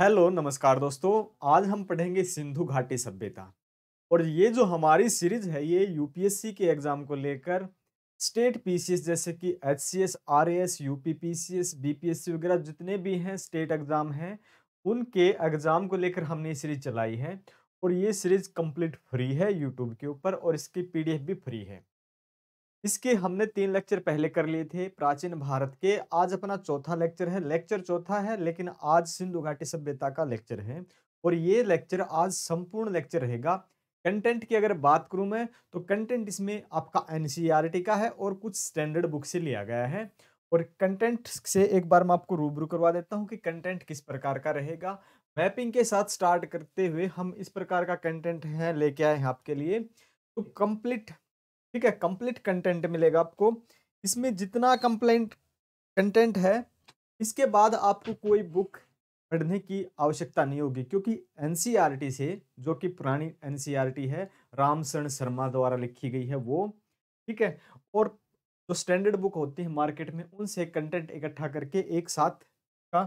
hello नमस्कार दोस्तों आज हम पढ़ेंगे सिंधु घाटी सभ्यता और ये जो हमारी सीरीज है ये यूपीएससी के एग्ज़ाम को लेकर स्टेट पीसीएस जैसे कि H C S R S U P P C S B P S C वगैरह जितने भी हैं स्टेट एग्ज़ाम हैं उनके एग्ज़ाम को लेकर हमने ये सीरीज चलाई है और ये सीरीज कंप्लीट फ्री है यूट्यूब के ऊपर और इसकी पी डी एफ भी फ्री है इसके हमने तीन लेक्चर पहले कर लिए थे प्राचीन भारत के आज अपना चौथा लेक्चर है लेक्चर चौथा है लेकिन आज सिंधु घाटी सभ्यता का लेक्चर है और ये लेक्चर आज संपूर्ण लेक्चर रहेगा कंटेंट की अगर बात करूं मैं तो कंटेंट इसमें आपका एन e का है और कुछ स्टैंडर्ड बुक से लिया गया है और कंटेंट से एक बार मैं आपको रूबरू करवा देता हूं कि कंटेंट किस प्रकार का रहेगा मैपिंग के साथ स्टार्ट करते हुए हम इस प्रकार का कंटेंट है लेके आए हैं आपके लिए तो कंप्लीट ठीक है कंप्लीट कंटेंट मिलेगा आपको इसमें जितना कंप्लेंट कंटेंट है इसके बाद आपको कोई बुक पढ़ने की आवश्यकता नहीं होगी क्योंकि एन e से जो कि पुरानी एन e है रामशरण शर्मा द्वारा लिखी गई है वो ठीक है और जो स्टैंडर्ड बुक होती है मार्केट में उनसे कंटेंट इकट्ठा करके एक साथ का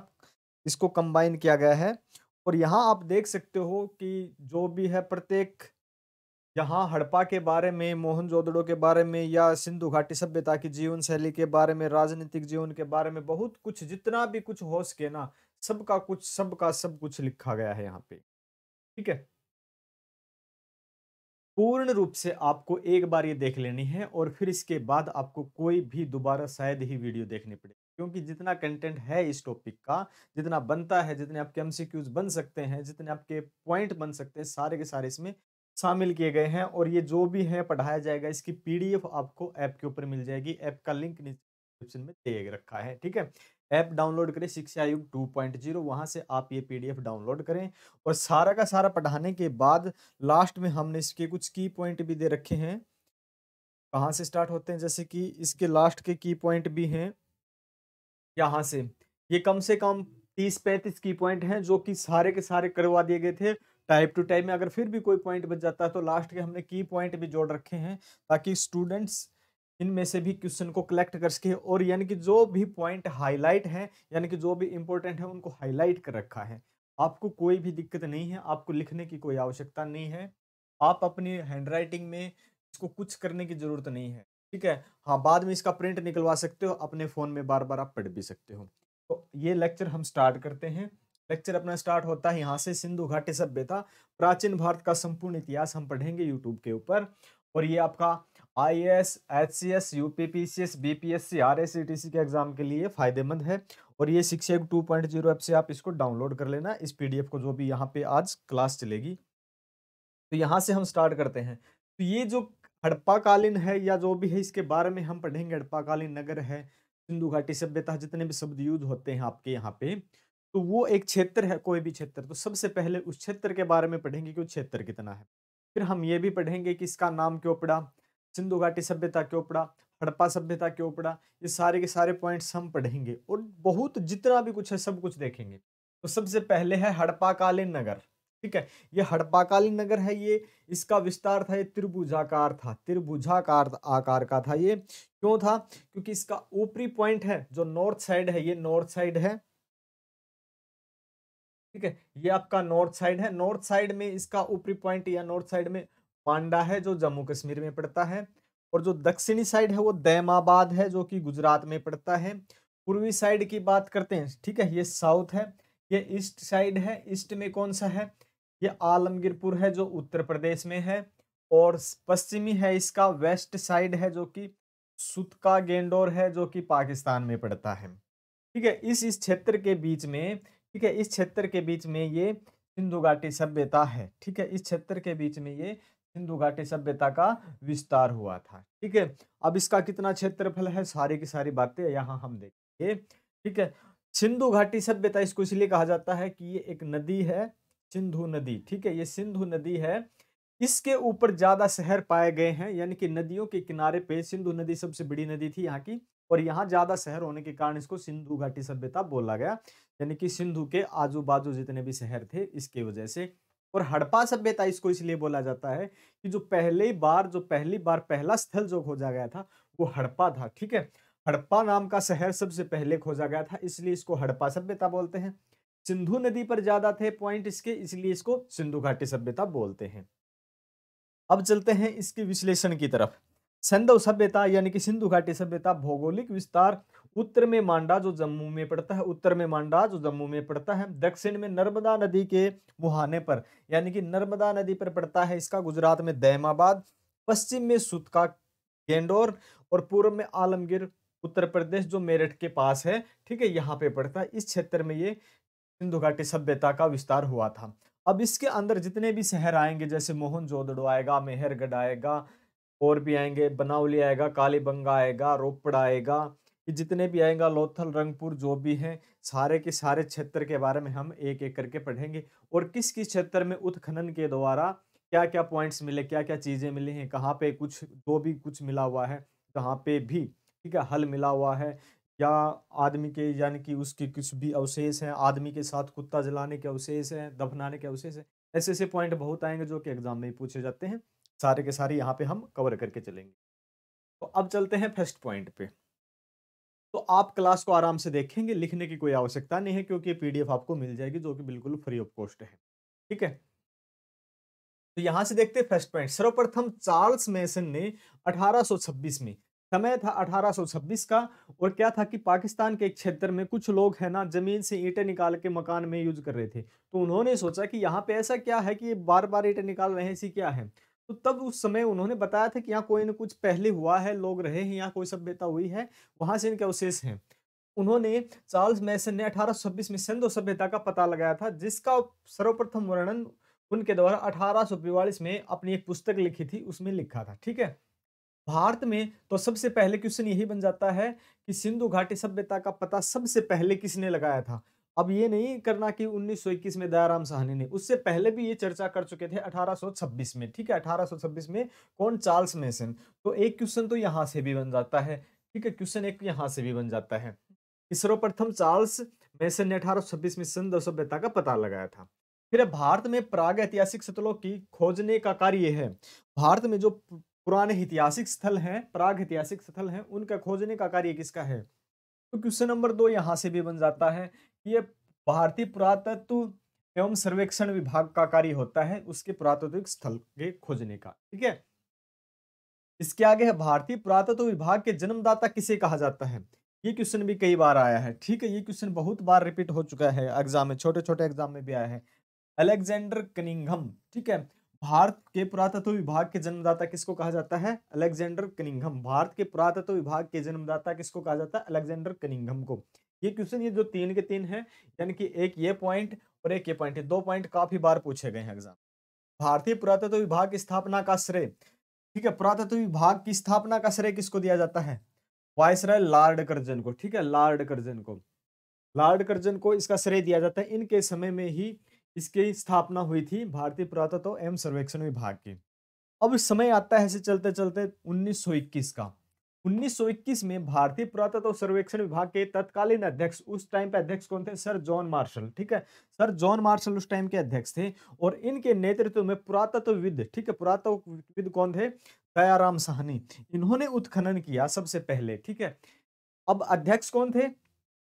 इसको कंबाइन किया गया है और यहाँ आप देख सकते हो कि जो भी है प्रत्येक यहाँ हड़प्पा के बारे में मोहनजोदड़ो के बारे में या सिंधु घाटी सभ्यता की जीवन शैली के बारे में राजनीतिक जीवन के बारे में बहुत कुछ जितना भी कुछ हो सके ना सबका कुछ सबका सब कुछ लिखा गया है यहाँ पे ठीक है पूर्ण रूप से आपको एक बार ये देख लेनी है और फिर इसके बाद आपको कोई भी दोबारा शायद ही वीडियो देखनी पड़ेगी क्योंकि जितना कंटेंट है इस टॉपिक का जितना बनता है जितने आपके एमसीक्यूज बन सकते हैं जितने आपके पॉइंट बन सकते हैं सारे के सारे इसमें शामिल किए गए हैं और ये जो भी है पढ़ाया जाएगा इसकी पीडीएफ आपको ऐप के ऊपर मिल जाएगी ऐप का लिंक डिस्क्रिप्शन में दे रखा है ठीक है ऐप डाउनलोड करें शिक्षा युग टू पॉइंट जीरो वहाँ से आप ये पीडीएफ डाउनलोड करें और सारा का सारा पढ़ाने के बाद लास्ट में हमने इसके कुछ की पॉइंट भी दे रखे हैं कहाँ से स्टार्ट होते हैं जैसे कि इसके लास्ट के की पॉइंट भी हैं यहाँ से ये कम से कम तीस पैंतीस की पॉइंट हैं जो कि सारे के सारे करवा दिए गए थे टाइप टू टाइप में अगर फिर भी कोई पॉइंट बच जाता है तो लास्ट के हमने की पॉइंट भी जोड़ रखे हैं ताकि स्टूडेंट्स इनमें से भी क्वेश्चन को कलेक्ट कर सके और यानी कि जो भी पॉइंट हाईलाइट है यानी कि जो भी इम्पोर्टेंट है उनको हाईलाइट कर रखा है आपको कोई भी दिक्कत नहीं है आपको लिखने की कोई आवश्यकता नहीं है आप अपनी हैंडराइटिंग में इसको कुछ करने की ज़रूरत नहीं है ठीक है हाँ बाद में इसका प्रिंट निकलवा सकते हो अपने फ़ोन में बार बार आप पढ़ भी सकते हो तो ये लेक्चर हम स्टार्ट करते हैं लेक्चर अपना स्टार्ट होता है यहाँ से सिंधु घाटी सभ्यता प्राचीन भारत का संपूर्ण इतिहास हम पढ़ेंगे यूट्यूब के ऊपर और ये आपका I S H C S U P P C S B P S C R S C T C के एग्जाम के लिए फ़ायदेमंद है और ये six two point zero app से आप इसको डाउनलोड कर लेना इस पी डी एफ को जो भी यहाँ पे आज क्लास चलेगी तो यहाँ से हम स्टार्ट करते हैं तो ये जो हड़प्पाकालीन है या जो भी है इसके बारे में हम पढ़ेंगे हड़प्पाकालीन नगर है सिंधु घाटी सभ्यता जितने भी शब्द यूज होते हैं आपके यहाँ पे तो वो एक क्षेत्र है कोई भी क्षेत्र तो सबसे पहले उस क्षेत्र के बारे में पढ़ेंगे कि वो क्षेत्र कितना है फिर हम ये भी पढ़ेंगे कि इसका नाम क्यों पड़ा सिंधु घाटी सभ्यता क्यों पड़ा हड़प्पा सभ्यता क्यों पड़ा ये सारे के सारे पॉइंट्स हम पढ़ेंगे और बहुत जितना भी कुछ है सब कुछ देखेंगे तो सबसे पहले है हड़प्पाकालीन नगर ठीक है ये हड़प्पाकालीन नगर है ये इसका विस्तार था ये त्रिभुजाकार था त्रिभुजाकार आकार का था ये क्यों था क्योंकि इसका ऊपरी पॉइंट है जो नॉर्थ साइड है ये नॉर्थ साइड है ठीक है ये आपका नॉर्थ साइड है नॉर्थ साइड में इसका ऊपरी पॉइंट या नॉर्थ साइड में पांडा है जो जम्मू कश्मीर में पड़ता है और जो दक्षिणी साइड है वो दैमाबाद है जो कि गुजरात में पड़ता है पूर्वी साइड की बात करते हैं ठीक है ये साउथ है ये ईस्ट साइड है ईस्ट में कौन सा है ये आलमगीरपुर है जो उत्तर प्रदेश में है और पश्चिमी है इसका वेस्ट साइड है जो कि सुतका गेंडोर है जो कि पाकिस्तान में पड़ता है ठीक है इस इस क्षेत्र के बीच में ठीक है इस क्षेत्र के बीच में ये सिंधु घाटी सभ्यता है ठीक है इस क्षेत्र के बीच में ये सिंधु घाटी सभ्यता का विस्तार हुआ था ठीक है अब इसका कितना क्षेत्रफल है सारी की सारी बातें यहाँ हम देखेंगे ठीक है सिंधु घाटी सभ्यता इसको इसलिए कहा जाता है कि ये एक नदी है सिंधु नदी ठीक है ये सिंधु नदी है इसके ऊपर ज्यादा शहर पाए गए हैं यानी कि नदियों के किनारे पे सिंधु नदी सबसे बड़ी नदी थी यहाँ की और यहाँ ज्यादा शहर होने के कारण इसको सिंधु घाटी सभ्यता बोला गया यानी कि सिंधु के आजू बाजू जितने भी शहर थे इसके वजह से और हड़प्पा सभ्यता इसको इसलिए बोला जाता है कि जो पहली बार जो पहली बार पहला स्थल जो खोजा गया था वो हड़प्पा था ठीक है हड़प्पा नाम का शहर सबसे पहले खोजा गया था इसलिए इसको हड़प्पा सभ्यता बोलते हैं सिंधु नदी पर ज्यादा थे पॉइंट इसके इसलिए इसको सिंधु घाटी सभ्यता बोलते हैं अब चलते हैं इसके विश्लेषण की तरफ सिंधु सभ्यता यानी कि सिंधु घाटी सभ्यता भौगोलिक विस्तार उत्तर में मांडा जो जम्मू में पड़ता है उत्तर में मांडा जो जम्मू में पड़ता है दक्षिण में नर्मदा नदी के मुहाने पर यानी कि नर्मदा नदी पर पड़ता है इसका गुजरात में दैमाबाद पश्चिम में सुतका गेंडोर और पूर्व में आलमगीर उत्तर प्रदेश जो मेरठ के पास है ठीक है यहाँ पे पड़ता है इस क्षेत्र में ये सिंधु घाटी सभ्यता का विस्तार हुआ था अब इसके अंदर जितने भी शहर आएंगे जैसे मोहनजोदड़ो आएगा मेहरगढ़ आएगा और भी आएंगे बनावली आएगा कालीबंगा आएगा रोपड़ आएगा कि जितने भी आएगा लोथल रंगपुर जो भी हैं सारे के सारे क्षेत्र के बारे में हम एक एक करके पढ़ेंगे और किस किस क्षेत्र में उत्खनन के द्वारा क्या क्या पॉइंट्स मिले क्या क्या चीज़ें मिली हैं कहाँ पे कुछ जो भी कुछ मिला हुआ है कहाँ पे भी ठीक है हल मिला हुआ है या आदमी के यानी कि उसके कुछ भी अवशेष हैं आदमी के साथ कुत्ता जलाने के अवशेष हैं दफनाने के अवशेष हैं ऐसे ऐसे पॉइंट बहुत आएंगे जो कि एग्जाम में पूछे जाते हैं सारे के सारे यहाँ पे हम कवर करके चलेंगे तो अब चलते हैं फर्स्ट पॉइंट पे तो आप क्लास को आराम से देखेंगे लिखने की कोई आवश्यकता नहीं है क्योंकि पीडीएफ आपको मिल जाएगी जो कि बिल्कुल फ्री ऑफ कॉस्ट है ठीक है तो यहां से देखते हैं फर्स्ट पॉइंट सर्वप्रथम चार्ल्स मैसन ने 1826 में समय था 1826 का और क्या था कि पाकिस्तान के एक क्षेत्र में कुछ लोग है ना जमीन से ईंटें निकाल के मकान में यूज कर रहे थे तो उन्होंने सोचा कि यहाँ पे ऐसा क्या है कि ये बार बार ईंटें निकाल रहे हैं इसी क्या है तो तब उस समय उन्होंने बताया था कि यहाँ कोई ना कुछ पहले हुआ है लोग रहे हैं यहाँ कोई सभ्यता हुई है वहां से इनके अवशेष हैं उन्होंने चार्ल्स मैसन ने अठारह में सिंधु सभ्यता का पता लगाया था जिसका सर्वप्रथम वर्णन उनके द्वारा अठारह में अपनी एक पुस्तक लिखी थी उसमें लिखा था ठीक है भारत में तो सबसे पहले क्वेश्चन यही बन जाता है कि सिंधु घाटी सभ्यता का पता सबसे पहले किसने लगाया था अब ये नहीं करना कि 1921 में दयाराम साहनी ने उससे पहले भी ये चर्चा कर चुके थे 1826 में ठीक है 1826 में कौन चार्ल्स मेसन तो एक क्वेश्चन तो यहाँ से भी बन जाता है ठीक है क्वेश्चन एक यहाँ से भी बन जाता है इसरो प्रथम चार्ल्स मेसन ने 1826 में सन सभ्यता का पता लगाया था फिर भारत में प्राग ऐतिहासिक स्थलों की खोजने का कार्य है भारत में जो पुराने ऐतिहासिक स्थल हैं प्राग ऐतिहासिक स्थल हैं उनका खोजने का कार्य किसका है तो क्वेश्चन नंबर दो यहाँ से भी बन जाता है ये भारतीय पुरातत्व एवं सर्वेक्षण विभाग का कार्य होता है उसके पुरातत्विक स्थल के खोजने का ठीक है इसके आगे है भारतीय पुरातत्व विभाग के जन्मदाता किसे कहा जाता है ये क्वेश्चन भी कई बार आया है ठीक है ये क्वेश्चन बहुत बार रिपीट हो चुका है एग्जाम में छोटे छोटे एग्जाम में भी आया है अलेक्जेंडर कनिंगम ठीक है भारत के पुरातत्व विभाग के जन्मदाता किसको कहा जाता है अलेक्जेंडर कनिंगम भारत के पुरातत्व विभाग के जन्मदाता किसको कहा जाता है अलेक्जेंडर कनिंगम को ये क्वेश्चन ये जो तीन के तीन है यानी कि एक ये पॉइंट और एक ये पॉइंट है दो पॉइंट काफी बार पूछे गए हैं एग्जाम भारतीय पुरातत्व विभाग की स्थापना का श्रेय ठीक है पुरातत्व विभाग की स्थापना का श्रेय किसको दिया जाता है वायसराय लार्ड कर्जन को ठीक है लार्ड कर्जन को लार्ड कर्जन को इसका श्रेय दिया जाता है इनके समय में ही इसकी स्थापना हुई थी भारतीय पुरातत्व एवं सर्वेक्षण विभाग की अब समय आता है ऐसे चलते चलते उन्नीस का 1921 में भारतीय पुरातत्व सर्वेक्षण विभाग के तत्कालीन अध्यक्ष उस टाइम पे अध्यक्ष कौन थे सर जॉन मार्शल ठीक है सर जॉन मार्शल उस टाइम के अध्यक्ष थे और इनके नेतृत्व में पुरातत्वविद ठीक है पुरातत्वविद कौन थे दयाराम साहनी इन्होंने उत्खनन किया सबसे पहले ठीक है अब अध्यक्ष कौन थे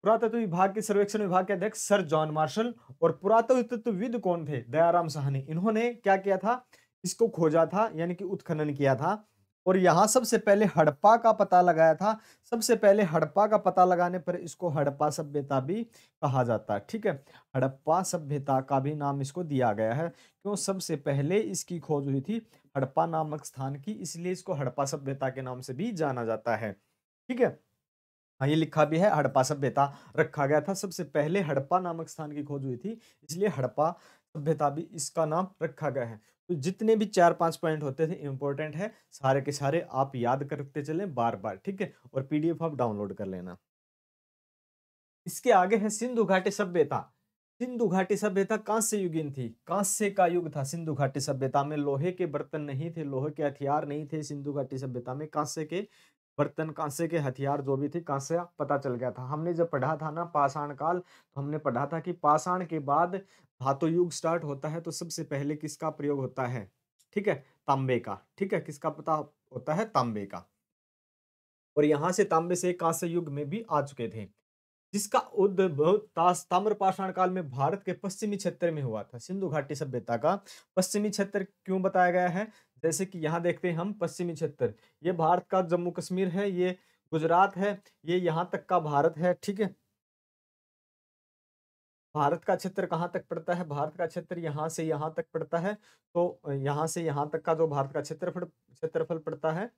पुरातत्व विभाग के सर्वेक्षण विभाग के अध्यक्ष सर जॉन मार्शल और पुरातत्वविद कौन थे दयाराम साहनी इन्होंने क्या किया था इसको खोजा था यानी कि उत्खनन किया था और यहाँ सबसे पहले हड़प्पा का पता लगाया था सबसे पहले हड़प्पा का पता लगाने पर इसको हड़प्पा सभ्यता भी कहा जाता है ठीक है हड़प्पा सभ्यता का भी नाम इसको दिया गया है क्यों सबसे पहले इसकी खोज हुई थी हड़प्पा नामक स्थान की इसलिए इसको हड़प्पा सभ्यता के नाम से भी जाना जाता है ठीक है हाँ ये लिखा भी है हड़प्पा सभ्यता रखा गया था सबसे पहले हड़प्पा नामक स्थान की खोज हुई थी इसलिए हड़प्पा सभ्यता भी इसका नाम रखा गया है तो जितने भी चार पांच पॉइंट होते थे इंपॉर्टेंट है सारे के सारे आप याद करते चले बार बार ठीक है और पीडीएफ आप डाउनलोड कर लेना इसके आगे है सिंधु घाटी सभ्यता सिंधु घाटी सभ्यता कांस्य युगिन थी कांस्य का युग था सिंधु घाटी सभ्यता में लोहे के बर्तन नहीं थे लोहे के हथियार नहीं थे सिंधु घाटी सभ्यता में कांस्य के बर्तन कांसे के हथियार जो भी थे कांसे पता चल गया था हमने जब पढ़ा था ना पाषाण काल तो हमने पढ़ा था कि पाषाण के बाद धातु युग स्टार्ट होता है तो सबसे पहले किसका प्रयोग होता है ठीक है तांबे का ठीक है किसका पता होता है तांबे का और यहाँ से तांबे से कांस्य युग में भी आ चुके थे जिसका उद्भव ताम्रपाषाण काल में भारत के पश्चिमी क्षेत्र में हुआ था सिंधु घाटी सभ्यता का पश्चिमी क्षेत्र क्यों बताया गया है जैसे कि यहाँ देखते हैं हम पश्चिमी क्षेत्र ये भारत का जम्मू कश्मीर है ये गुजरात है ये यहाँ तक का भारत है ठीक है भारत का क्षेत्र कहाँ तक पड़ता है भारत का क्षेत्र यहाँ से यहाँ तक पड़ता है तो यहाँ से यहाँ तक का जो भारत का क्षेत्रफल क्षेत्रफल पड़ता है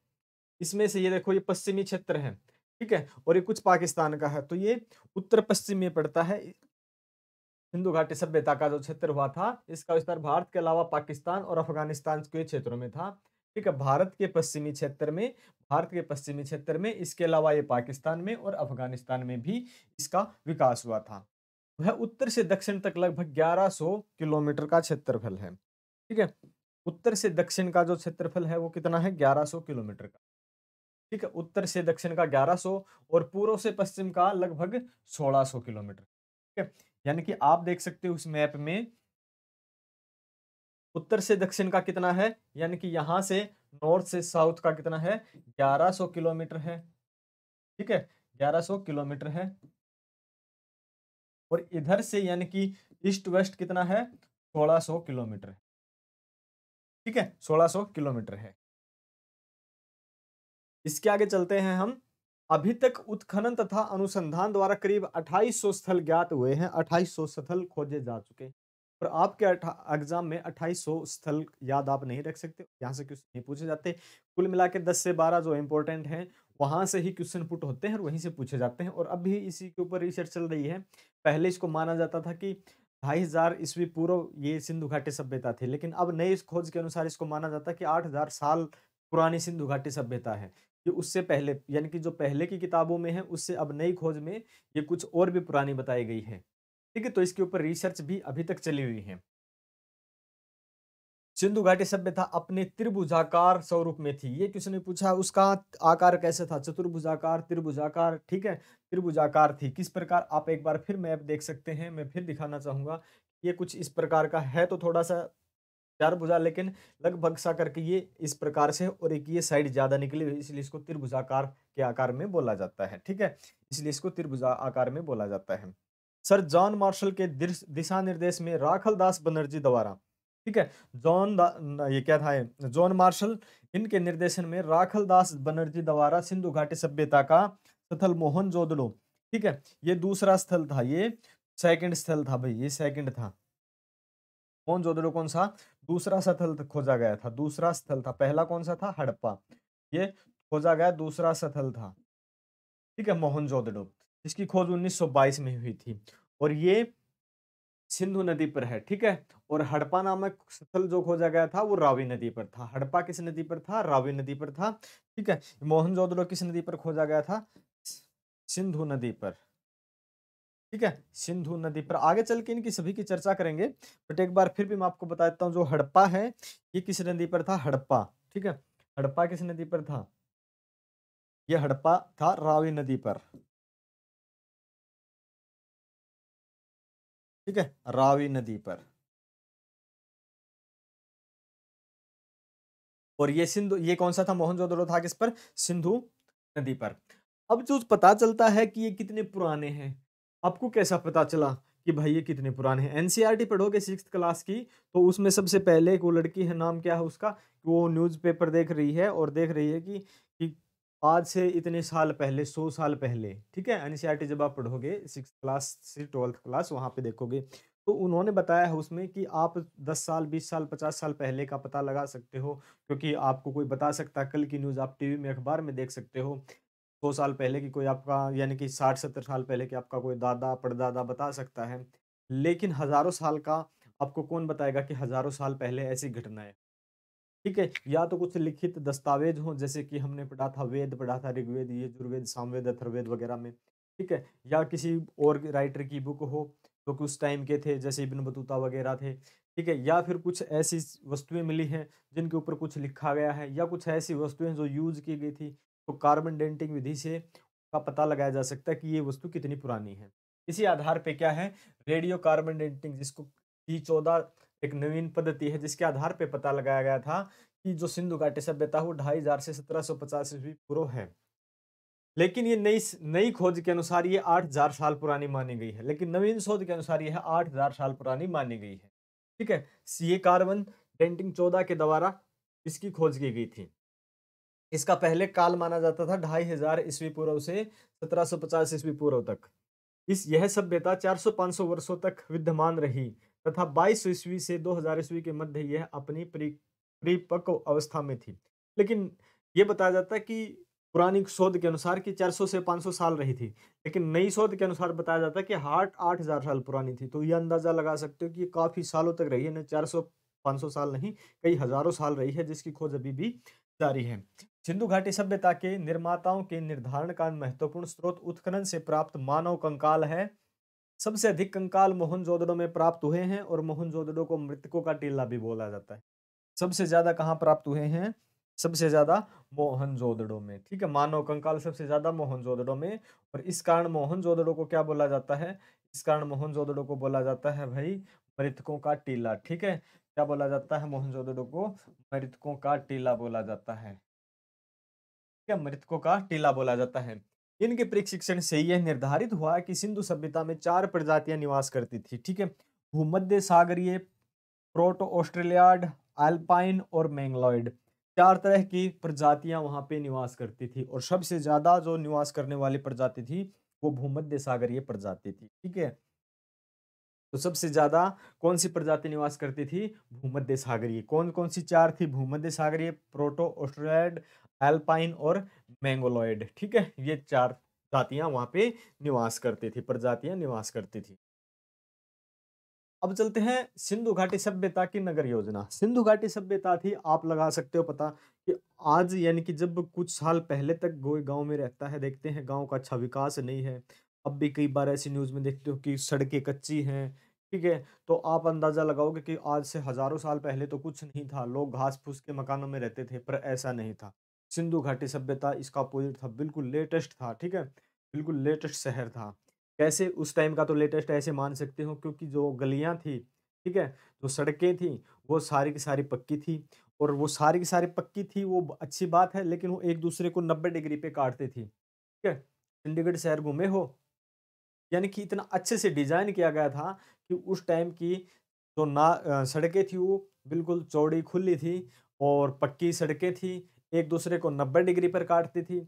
इसमें से ये देखो ये पश्चिमी क्षेत्र है ठीक है और ये कुछ पाकिस्तान का है तो ये उत्तर पश्चिम में पड़ता है सिंधु घाटी सभ्यता का जो क्षेत्र हुआ था इसका विस्तार भारत के अलावा पाकिस्तान और अफगानिस्तान के क्षेत्रों में था ठीक है भारत के पश्चिमी क्षेत्र में भारत के पश्चिमी क्षेत्र में इसके अलावा ये पाकिस्तान में और अफगानिस्तान में भी इसका विकास हुआ था वह उत्तर से दक्षिण तक लगभग 1100 किलोमीटर का क्षेत्रफल है ठीक है उत्तर से दक्षिण का जो क्षेत्रफल है वो कितना है 1100 किलोमीटर का ठीक है उत्तर से दक्षिण का 1100 और पूर्व से पश्चिम का लगभग 1600 किलोमीटर ठीक है यानी कि आप देख सकते हो उस मैप में उत्तर से दक्षिण का कितना है यानी कि यहाँ से नॉर्थ से साउथ का कितना है 1100 किलोमीटर है ठीक है 1100 किलोमीटर है और इधर से यानी कि ईस्ट वेस्ट कितना है 1600 किलोमीटर ठीक है 1600 किलोमीटर है इसके आगे चलते हैं हम अभी तक उत्खनन तथा अनुसंधान द्वारा करीब 2800 स्थल ज्ञात हुए हैं 2800 स्थल खोजे जा चुके हैं और आपके एग्जाम में 2800 स्थल याद आप नहीं रख सकते यहाँ से क्वेश्चन नहीं पूछे जाते कुल मिला के दस से बारह जो इंपॉर्टेंट हैं वहाँ से ही क्वेश्चन पुट होते हैं और वहीं से पूछे जाते हैं और अब भी इसी के ऊपर रिसर्च चल रही है पहले इसको माना जाता था कि ढाई हजार ईस्वी पूर्व ये सिंधु घाटी सभ्यता थी लेकिन अब नई खोज के अनुसार इसको माना जाता है कि आठ हजार साल पुरानी सिंधु घाटी सभ्यता है ये उससे पहले यानी कि जो पहले की किताबों में है उससे अब नई खोज में ये कुछ और भी पुरानी बताई गई है ठीक है तो इसके ऊपर रिसर्च भी अभी तक चली हुई है सिंधु घाटी सभ्यता अपने त्रिभुजाकार स्वरूप में थी ये किसी ने पूछा उसका आकार कैसे था चतुर्भुजाकार त्रिभुजाकार ठीक है त्रिभुजाकार थी किस प्रकार आप एक बार फिर मैप देख सकते हैं मैं फिर दिखाना चाहूंगा ये कुछ इस प्रकार का है तो थोड़ा सा चार भुजा लेकिन लगभग सा करके ये इस प्रकार से और एक ये साइड ज़्यादा निकली हुई इसलिए इसको त्रिभुजाकार के आकार में बोला जाता है ठीक है इसलिए इसको त्रिभुजा आकार में बोला जाता है सर जॉन मार्शल के दिशा निर्देश में राखल दास बनर्जी द्वारा ठीक है जॉन ये क्या था जॉन मार्शल इनके निर्देशन में राखल दास बनर्जी द्वारा सिंधु घाटी सभ्यता का स्थल मोहन जोदड़ो ठीक है ये दूसरा स्थल था ये सेकंड स्थल था भाई ये सेकंड था कौन मोहनजोदड़ो कौन सा दूसरा स्थल खोजा गया था दूसरा स्थल था पहला कौन सा था हड़प्पा ये खोजा गया दूसरा स्थल था ठीक है मोहन मोहनजोदड़ो इसकी खोज 1922 में हुई थी और ये सिंधु नदी पर है ठीक है और हड़प्पा नामक स्थल जो खोजा गया था वो रावी नदी पर था हड़प्पा किस नदी पर था रावी नदी पर था ठीक है मोहनजोदड़ो किस नदी पर खोजा गया था सिंधु नदी पर ठीक है सिंधु नदी पर आगे चल के इनकी सभी की चर्चा करेंगे बट एक बार फिर भी मैं आपको बता देता हूँ जो हड़प्पा है ये किस नदी पर था हड़प्पा ठीक है हड़प्पा किस नदी पर था यह हड़प्पा था रावी नदी पर ठीक है रावी नदी पर और ये सिंधु ये कौन सा था मोहनजोदड़ो था किस पर सिंधु नदी पर अब जो पता चलता है कि ये कितने पुराने हैं आपको कैसा पता चला कि भाई ये कितने पुराने हैं एन e पढ़ोगे सिक्स क्लास की तो उसमें सबसे पहले एक वो लड़की है नाम क्या है उसका वो न्यूज़पेपर देख रही है और देख रही है कि, कि आज से इतने साल पहले सौ साल पहले ठीक है एन e जब आप पढ़ोगे सिक्स क्लास से ट्वेल्थ क्लास वहाँ पे देखोगे तो उन्होंने बताया है उसमें कि आप दस साल बीस साल पचास साल पहले का पता लगा सकते हो क्योंकि आपको कोई बता सकता कल की न्यूज़ आप टी में अखबार में देख सकते हो सौ साल पहले की कोई आपका यानी कि साठ सत्तर साल पहले की आपका कोई दादा पड़दादा बता सकता है लेकिन हज़ारों साल का आपको कौन बताएगा कि हज़ारों साल पहले ऐसी घटनाएं ठीक है या तो कुछ लिखित दस्तावेज हों जैसे कि हमने पढ़ा था वेद पढ़ा था ऋग्वेद यजुर्वेद सामवेद अथर्वेद वगैरह में ठीक है या किसी और राइटर की बुक हो जो कि उस टाइम के थे जैसे इबन बतूता वगैरह थे ठीक है या फिर कुछ ऐसी वस्तुएं मिली हैं जिनके ऊपर कुछ लिखा गया है या कुछ ऐसी वस्तुएं जो यूज की गई थी तो कार्बन डेंटिंग विधि से का पता लगाया जा सकता है कि ये वस्तु कितनी पुरानी है इसी आधार पे क्या है रेडियो कार्बन डेंटिंग जिसको टी चौदह एक नवीन पद्धति है जिसके आधार पे पता लगाया गया था कि जो सिंधु घाटी सभ्यता वो ढाई हजार से सत्रह सौ पचास ईस्वी पूर्व है लेकिन ये नई नई खोज के अनुसार ये आठ हजार साल पुरानी मानी गई है लेकिन नवीन शोध के अनुसार यह आठ हजार साल पुरानी मानी गई है ठीक है ये कार्बन डेंटिंग चौदह के द्वारा इसकी खोज की गई थी इसका पहले काल माना जाता था ढाई हजार ईस्वी पूर्व से 1750 ईस्वी पूर्व तक इस यह सभ्यता 400-500 वर्षों तक विद्यमान रही तथा 22 ईस्वी से 2000 ईस्वी के मध्य यह अपनी परिपक्व अवस्था में थी लेकिन यह बताया जाता है कि पुरानी शोध के अनुसार कि 400 से 500 साल रही थी लेकिन नई शोध के अनुसार बताया जाता है कि हार्ट आठ हजार साल पुरानी थी तो यह अंदाजा लगा सकते हो कि काफी सालों तक रही है चार सौ 500 सौ साल नहीं कई हजारों साल रही है जिसकी खोज अभी भी जारी है सिंधु घाटी सभ्यता के निर्माताओं के निर्धारण का महत्वपूर्ण स्रोत उत्खनन से प्राप्त मानव कंकाल है सबसे अधिक कंकाल मोहनजोदड़ो में प्राप्त हुए हैं और मोहनजोदड़ो को मृतकों का टीला भी बोला जाता है सबसे ज्यादा कहाँ प्राप्त हुए हैं सबसे ज्यादा मोहनजोदड़ो में ठीक है मानव कंकाल सबसे ज्यादा मोहनजोदड़ो में और इस कारण मोहनजोदड़ो को क्या बोला जाता है इस कारण मोहनजोदड़ो को बोला जाता है भाई मृतकों का टीला ठीक है क्या बोला जाता है मोहनजोदड़ो को मृतकों का टीला बोला जाता है या मृतकों का टीला बोला जाता है इनके प्रशिक्षण से यह निर्धारित हुआ कि सिंधु सभ्यता में चार प्रजातियां निवास करती थी ठीक है भूमध्य सागरीय प्रोटो ऑस्ट्रेलियाड अल्पाइन और मैंगलॉयड चार तरह की प्रजातियां वहां पे निवास करती थी और सबसे ज्यादा जो निवास करने वाली प्रजाति थी वो भूमध्य सागरीय प्रजाति थी ठीक है तो सबसे ज्यादा कौन सी प्रजाति निवास करती थी भूमध्य सागरीय कौन कौन सी चार थी भूमध्य सागरीय प्रोटो ऑस्ट्रेलियाड एल्पाइन और मैंगोलॉयड ठीक है ये चार जातियां वहां पे निवास करती थी प्रजातियां निवास करती थी अब चलते हैं सिंधु घाटी सभ्यता की नगर योजना सिंधु घाटी सभ्यता थी आप लगा सकते हो पता कि आज यानी कि जब कुछ साल पहले तक कोई गांव में रहता है देखते हैं गांव का अच्छा विकास नहीं है अब भी कई बार ऐसी न्यूज़ में देखते हो कि सड़कें कच्ची हैं ठीक है तो आप अंदाज़ा लगाओगे कि आज से हज़ारों साल पहले तो कुछ नहीं था लोग घास फूस के मकानों में रहते थे पर ऐसा नहीं था सिंधु घाटी सभ्यता इसका अपोजिट था बिल्कुल लेटेस्ट था ठीक है बिल्कुल लेटेस्ट शहर था कैसे उस टाइम का तो लेटेस्ट ऐसे मान सकते हो क्योंकि जो गलियाँ थी ठीक है जो सड़कें थी वो सारी की सारी पक्की थी और वो सारी की सारी पक्की थी वो अच्छी बात है लेकिन वो एक दूसरे को नब्बे डिग्री पे काटते थी ठीक है चंडीगढ़ शहर घूमे हो यानी कि इतना अच्छे से डिजाइन किया गया था कि उस टाइम की जो ना सड़कें थी वो बिल्कुल चौड़ी खुली थी और पक्की सड़कें थी एक दूसरे को नब्बे डिग्री पर काटती थी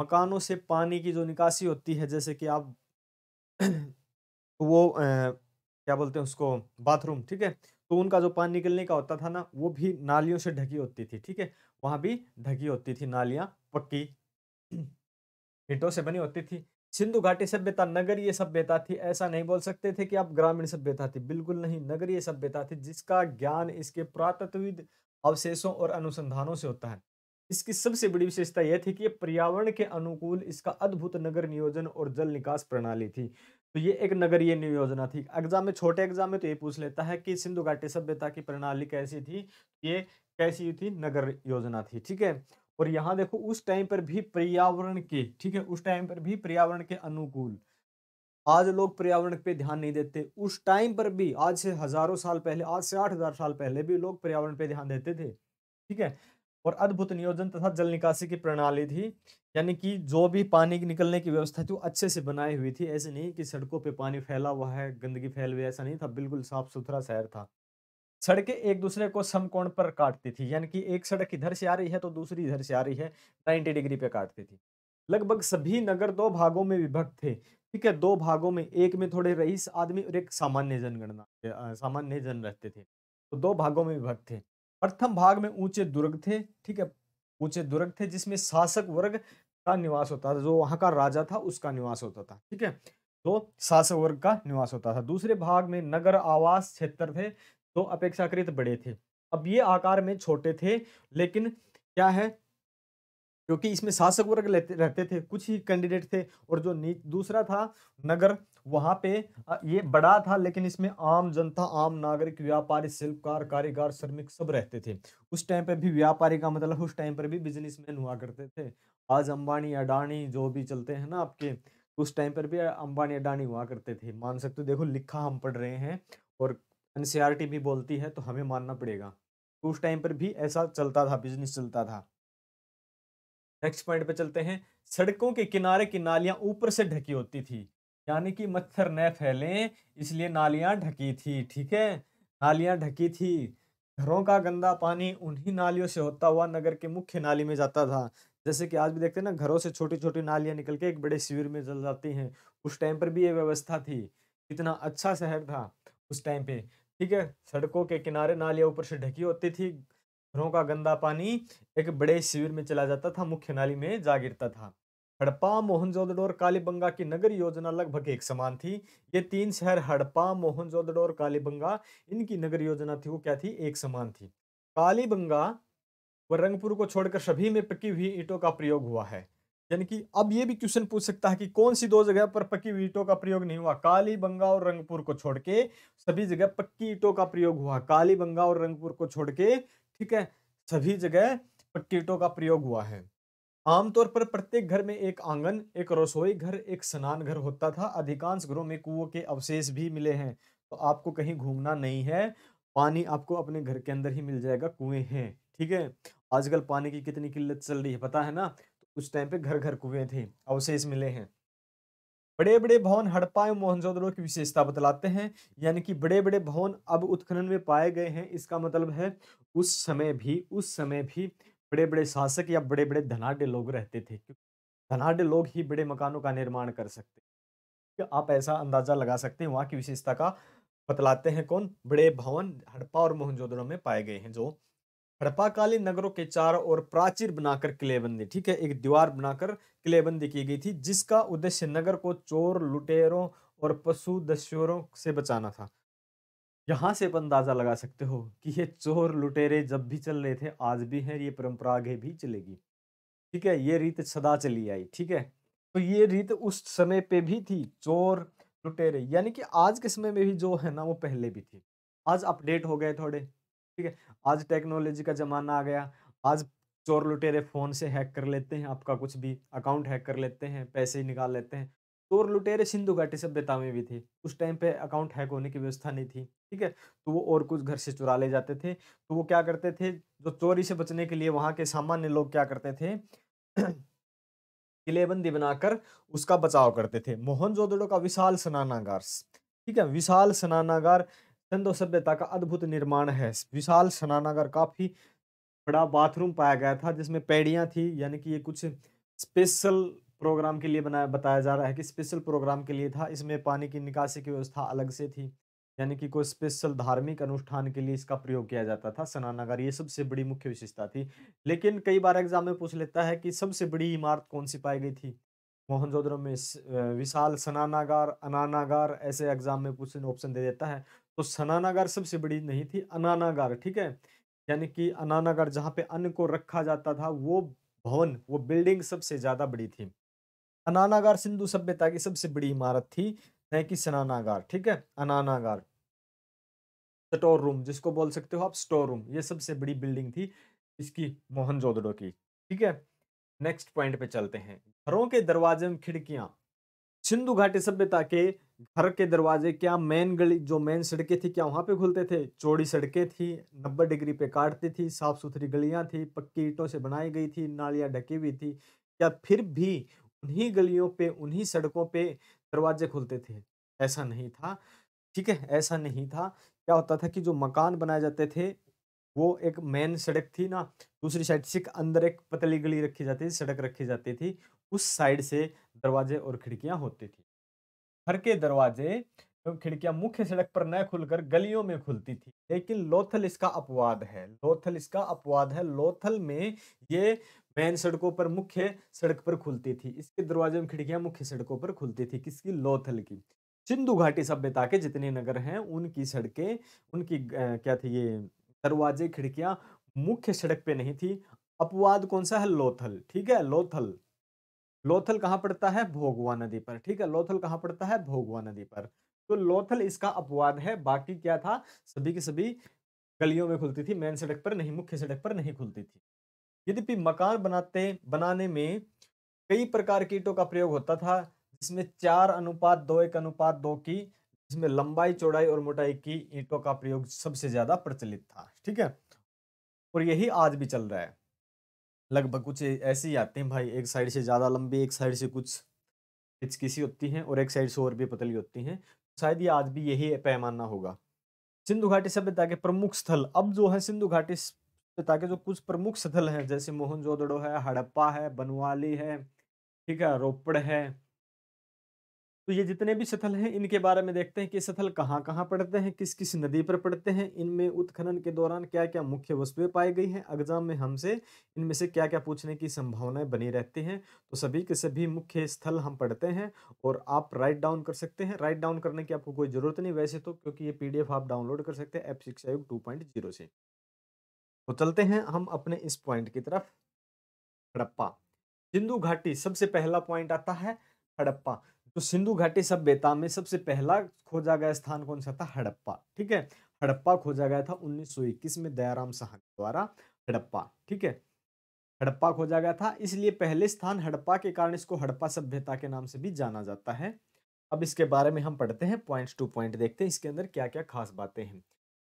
मकानों से पानी की जो निकासी होती है जैसे कि आप वो ए, क्या बोलते हैं उसको बाथरूम ठीक है तो उनका जो पानी निकलने का होता था ना वो भी नालियों से ढकी होती थी ठीक है वहाँ भी ढकी होती थी नालियाँ पक्की ईटों से बनी होती थी सिंधु घाटी सभ्यता नगरीय सभ्यता थी ऐसा नहीं बोल सकते थे कि आप ग्रामीण सभ्यता थी बिल्कुल नहीं नगरीय सभ्यता थी जिसका ज्ञान इसके पुरातत्वविद अवशेषों और अनुसंधानों से होता है इसकी सबसे बड़ी विशेषता यह थी कि पर्यावरण के अनुकूल इसका अद्भुत नगर नियोजन और जल निकास प्रणाली थी तो ये एक नगरीय नियोजना थी एग्जाम में छोटे एग्जाम में तो ये पूछ लेता है कि सिंधु घाटी सभ्यता की प्रणाली कैसी थी ये कैसी थी नगर योजना थी ठीक है और यहाँ देखो उस टाइम पर भी पर्यावरण के ठीक है उस टाइम पर भी पर्यावरण के अनुकूल आज लोग पर्यावरण पे ध्यान नहीं देते उस टाइम पर भी आज से हजारों साल पहले आज से आठ हजार साल पहले भी लोग पर्यावरण पे ध्यान देते थे ठीक है और अद्भुत नियोजन तथा जल निकासी की प्रणाली थी यानी कि जो भी पानी की निकलने की व्यवस्था थी वो अच्छे से बनाई हुई थी ऐसे नहीं कि सड़कों पे पानी फैला हुआ है गंदगी फैल हुई ऐसा नहीं था बिल्कुल साफ सुथरा शहर था सड़कें एक दूसरे को समकोण पर काटती थी यानी कि एक सड़क इधर से आ रही है तो दूसरी इधर से आ रही है नाइन्टी डिग्री पे काटती थी लगभग सभी नगर दो भागों में विभक्त थे ठीक है दो भागों में एक में थोड़े रईस आदमी और एक सामान्य जनगणना सामान्य जन रहते थे तो दो भागों में विभक्त थे प्रथम भाग में ऊंचे दुर्ग थे ठीक है ऊंचे दुर्ग थे जिसमें शासक वर्ग का निवास होता था जो वहां का राजा था उसका निवास होता था ठीक है तो शासक वर्ग का निवास होता था दूसरे भाग में नगर आवास क्षेत्र थे तो अपेक्षाकृत बड़े थे अब ये आकार में छोटे थे लेकिन क्या है क्योंकि इसमें शासक वर्ग रहते थे कुछ ही कैंडिडेट थे और जो दूसरा था नगर वहाँ पे ये बड़ा था लेकिन इसमें आम जनता आम नागरिक व्यापारी शिल्पकार कारीगर श्रमिक सब रहते थे उस टाइम पे भी व्यापारी का मतलब उस टाइम पर भी बिजनेसमैन हुआ करते थे आज अंबानी अडानी जो भी चलते हैं ना आपके उस टाइम पर भी अंबानी अडानी हुआ करते थे मान सकते देखो लिखा हम पढ़ रहे हैं और एन e भी बोलती है तो हमें मानना पड़ेगा तो उस टाइम पर भी ऐसा चलता था बिजनेस चलता था नेक्स्ट पॉइंट पे चलते हैं सड़कों के किनारे की नालियां ऊपर से ढकी होती थी यानी कि मच्छर न फैलें इसलिए नालियां ढकी थी ठीक है नालियां ढकी थी घरों का गंदा पानी उन्हीं नालियों से होता हुआ नगर के मुख्य नाली में जाता था जैसे कि आज भी देखते हैं ना घरों से छोटी छोटी नालियां निकल के एक बड़े शिविर में जल जाती हैं उस टाइम पर भी ये व्यवस्था थी कितना अच्छा शहर था उस टाइम पे ठीक है सड़कों के किनारे नालियां ऊपर से ढकी होती थी घरों का गंदा पानी एक बड़े शिविर में चला जाता था मुख्य नाली में जा गिरता था हड़प्पा मोहनजोदड़ो और कालीबंगा की नगर योजना लगभग एक समान थी ये तीन शहर हड़प्पा मोहनजोदड़ो और कालीबंगा इनकी नगर योजना थी वो क्या थी एक समान थी कालीबंगा व रंगपुर को छोड़कर सभी में पकी हुई ईंटों का प्रयोग हुआ है यानी कि अब ये भी क्वेश्चन पूछ सकता है कि कौन सी दो जगह पर पकी हुई ईंटों का प्रयोग नहीं हुआ कालीबंगा और रंगपुर को छोड़ के सभी जगह पक्की ईंटों का प्रयोग हुआ कालीबंगा और रंगपुर को छोड़ के ठीक है सभी जगह पट्टीटों का प्रयोग हुआ है आमतौर पर प्रत्येक घर में एक आंगन एक रसोई घर एक स्नान घर होता था अधिकांश घरों में कुओं के अवशेष भी मिले हैं तो आपको कहीं घूमना नहीं है पानी आपको अपने घर के अंदर ही मिल जाएगा कुएं हैं ठीक है आजकल पानी की कितनी किल्लत चल रही है पता है ना तो उस टाइम पे घर घर कुएं थे अवशेष मिले हैं बड़े बड़े भवन हड़प्पा एवं मोहनजोदड़ो की विशेषता बतलाते हैं यानी कि बड़े बड़े भवन अब उत्खनन में पाए गए हैं इसका मतलब है उस समय भी उस समय भी बड़े बड़े शासक या बड़े बड़े धनाढ़ लोग रहते थे धनाढ़ लोग ही बड़े मकानों का निर्माण कर सकते आप ऐसा अंदाजा लगा सकते हैं वहाँ की विशेषता का बतलाते हैं कौन बड़े भवन हड़प्पा और मोहनजोदड़ो में पाए गए हैं जो हड़प्पाकालीन नगरों के चारों ओर प्राचीर बनाकर किलेबंदी ठीक है एक दीवार बनाकर किलेबंदी की गई थी जिसका उद्देश्य नगर को चोर लुटेरों और पशु दस्योरों से बचाना था यहाँ से आप अंदाज़ा लगा सकते हो कि ये चोर लुटेरे जब भी चल रहे थे आज भी हैं ये परंपरा आगे भी चलेगी ठीक है ये रीत सदा चली आई ठीक है तो ये रीत उस समय पे भी थी चोर लुटेरे यानी कि आज के समय में भी जो है ना वो पहले भी थी आज अपडेट हो गए थोड़े ठीक है आज टेक्नोलॉजी का ज़माना आ गया आज चोर लुटेरे फ़ोन से हैक कर लेते हैं आपका कुछ भी अकाउंट हैक कर लेते हैं पैसे ही निकाल लेते हैं चोर लुटेरे सिंधु घाटी सभ्यता में भी थे उस टाइम पे अकाउंट हैक होने की व्यवस्था नहीं थी ठीक है तो वो और कुछ घर से चुरा ले जाते थे तो वो क्या करते थे जो चोरी से बचने के लिए वहाँ के सामान्य लोग क्या करते थे किलेबंदी बनाकर उसका बचाव करते थे मोहनजोदड़ो का विशाल स्नानागार ठीक है विशाल स्नानागार सिंधु सभ्यता का अद्भुत निर्माण है विशाल स्नानागर काफ़ी बड़ा बाथरूम पाया गया था जिसमें पैड़ियाँ थी यानी कि ये कुछ स्पेशल प्रोग्राम के लिए बनाया बताया जा रहा है कि स्पेशल प्रोग्राम के लिए था इसमें पानी की निकासी की व्यवस्था अलग से थी यानी कि कोई स्पेशल धार्मिक अनुष्ठान के लिए इसका प्रयोग किया जाता था स्नानागर ये सबसे बड़ी मुख्य विशेषता थी लेकिन कई बार एग्जाम में पूछ लेता है कि सबसे बड़ी इमारत कौन सी पाई गई थी मोहनजोद्रो में विशाल स्नानागार अनानागार ऐसे एग्जाम में कुछ ऑप्शन दे देता है तो सनानागार सबसे बड़ी नहीं थी अनानागार ठीक है यानी कि अनानागार जहाँ पे अन्न को रखा जाता था वो भवन वो बिल्डिंग सबसे ज़्यादा बड़ी थी अनानागार सिंधु सभ्यता की सबसे बड़ी इमारत थी न कि सनानागार ठीक है अनानागार स्टोर रूम जिसको बोल सकते हो आप स्टोर रूम ये सबसे बड़ी बिल्डिंग थी इसकी मोहनजोदड़ो की ठीक है नेक्स्ट पॉइंट पे चलते हैं घरों के दरवाजे में खिड़कियां सिंधु घाटी सभ्यता के घर के दरवाजे क्या मेन गली जो मेन सड़कें थी क्या वहाँ पे खुलते थे चौड़ी सड़कें थी नब्बे डिग्री पे काटती थी साफ सुथरी गलियाँ थी पक्की ईटों से बनाई गई थी नालियाँ ढकी हुई थी या फिर भी उन्हीं गलियों पे उन्हीं सड़कों पे दरवाजे खुलते थे ऐसा नहीं था ठीक है ऐसा नहीं था क्या होता था कि जो मकान बनाए जाते थे वो एक मेन सड़क थी ना दूसरी साइड से अंदर एक पतली गली रखी जाती थी सड़क रखी जाती थी उस साइड से दरवाजे और खिड़कियाँ होती थी घर के दरवाजे एवं खिड़कियां मुख्य सड़क पर न खुलकर गलियों में खुलती थी लेकिन लोथल इसका अपवाद है लोथल इसका अपवाद है लोथल में ये मेन सड़कों पर मुख्य सड़क पर खुलती थी इसके दरवाजे में खिड़कियां मुख्य सड़कों पर खुलती थी किसकी लोथल की सिंधु घाटी सभ्यता के जितने नगर हैं उनकी सड़कें उनकी क्या थी ये दरवाजे खिड़कियां मुख्य सड़क पे नहीं थी अपवाद कौन सा है लोथल ठीक है लोथल लोथल कहाँ पड़ता है भोगवा नदी पर ठीक है लोथल कहाँ पड़ता है भोगवा नदी पर तो लोथल इसका अपवाद है बाकी क्या था सभी की सभी गलियों में खुलती थी मेन सड़क पर नहीं मुख्य सड़क पर नहीं खुलती थी यद्यपि मकान बनाते बनाने में कई प्रकार के ईटों का प्रयोग होता था जिसमें चार अनुपात दो एक अनुपात दो की जिसमें लंबाई चौड़ाई और मोटाई की ईटों का प्रयोग सबसे ज्यादा प्रचलित था ठीक है और यही आज भी चल रहा है लगभग कुछ ऐसे ही आते हैं भाई एक साइड से ज़्यादा लंबी एक साइड से कुछ हिचकिसी होती हैं और एक साइड से और भी पतली होती हैं शायद ये आज भी यही पैमाना होगा सिंधु घाटी सभ्यता के प्रमुख स्थल अब जो है सिंधु घाटी सभ्यता के जो कुछ प्रमुख स्थल हैं जैसे मोहनजोदड़ो है हड़प्पा है बनवाली है ठीक है रोपड़ है तो ये जितने भी स्थल हैं इनके बारे में देखते हैं कि स्थल कहाँ कहाँ पड़ते हैं किस किस नदी पर पड़ते हैं इनमें उत्खनन के दौरान क्या क्या मुख्य वस्तुएं पाई गई हैं एग्जाम में हमसे इनमें से क्या क्या पूछने की संभावनाएं बनी रहती हैं तो सभी के सभी मुख्य स्थल हम पढ़ते हैं और आप राइट डाउन कर सकते हैं राइट डाउन करने की आपको कोई ज़रूरत नहीं वैसे तो क्योंकि ये पी आप डाउनलोड कर सकते हैं ऐप शिक्षा युग टू से तो चलते हैं हम अपने इस पॉइंट की तरफ हड़प्पा सिंधु घाटी सबसे पहला पॉइंट आता है हड़प्पा तो सिंधु घाटी सभ्यता में सबसे पहला खोजा गया स्थान कौन सा था हड़प्पा ठीक है हड़प्पा खोजा गया था 1921 में दयाराम सहा द्वारा हड़प्पा ठीक है हड़प्पा खोजा गया था इसलिए पहले स्थान हड़प्पा के कारण इसको हड़प्पा सभ्यता के नाम से भी जाना जाता है अब इसके बारे में हम पढ़ते हैं पॉइंट टू पॉइंट देखते हैं इसके अंदर क्या क्या खास बातें हैं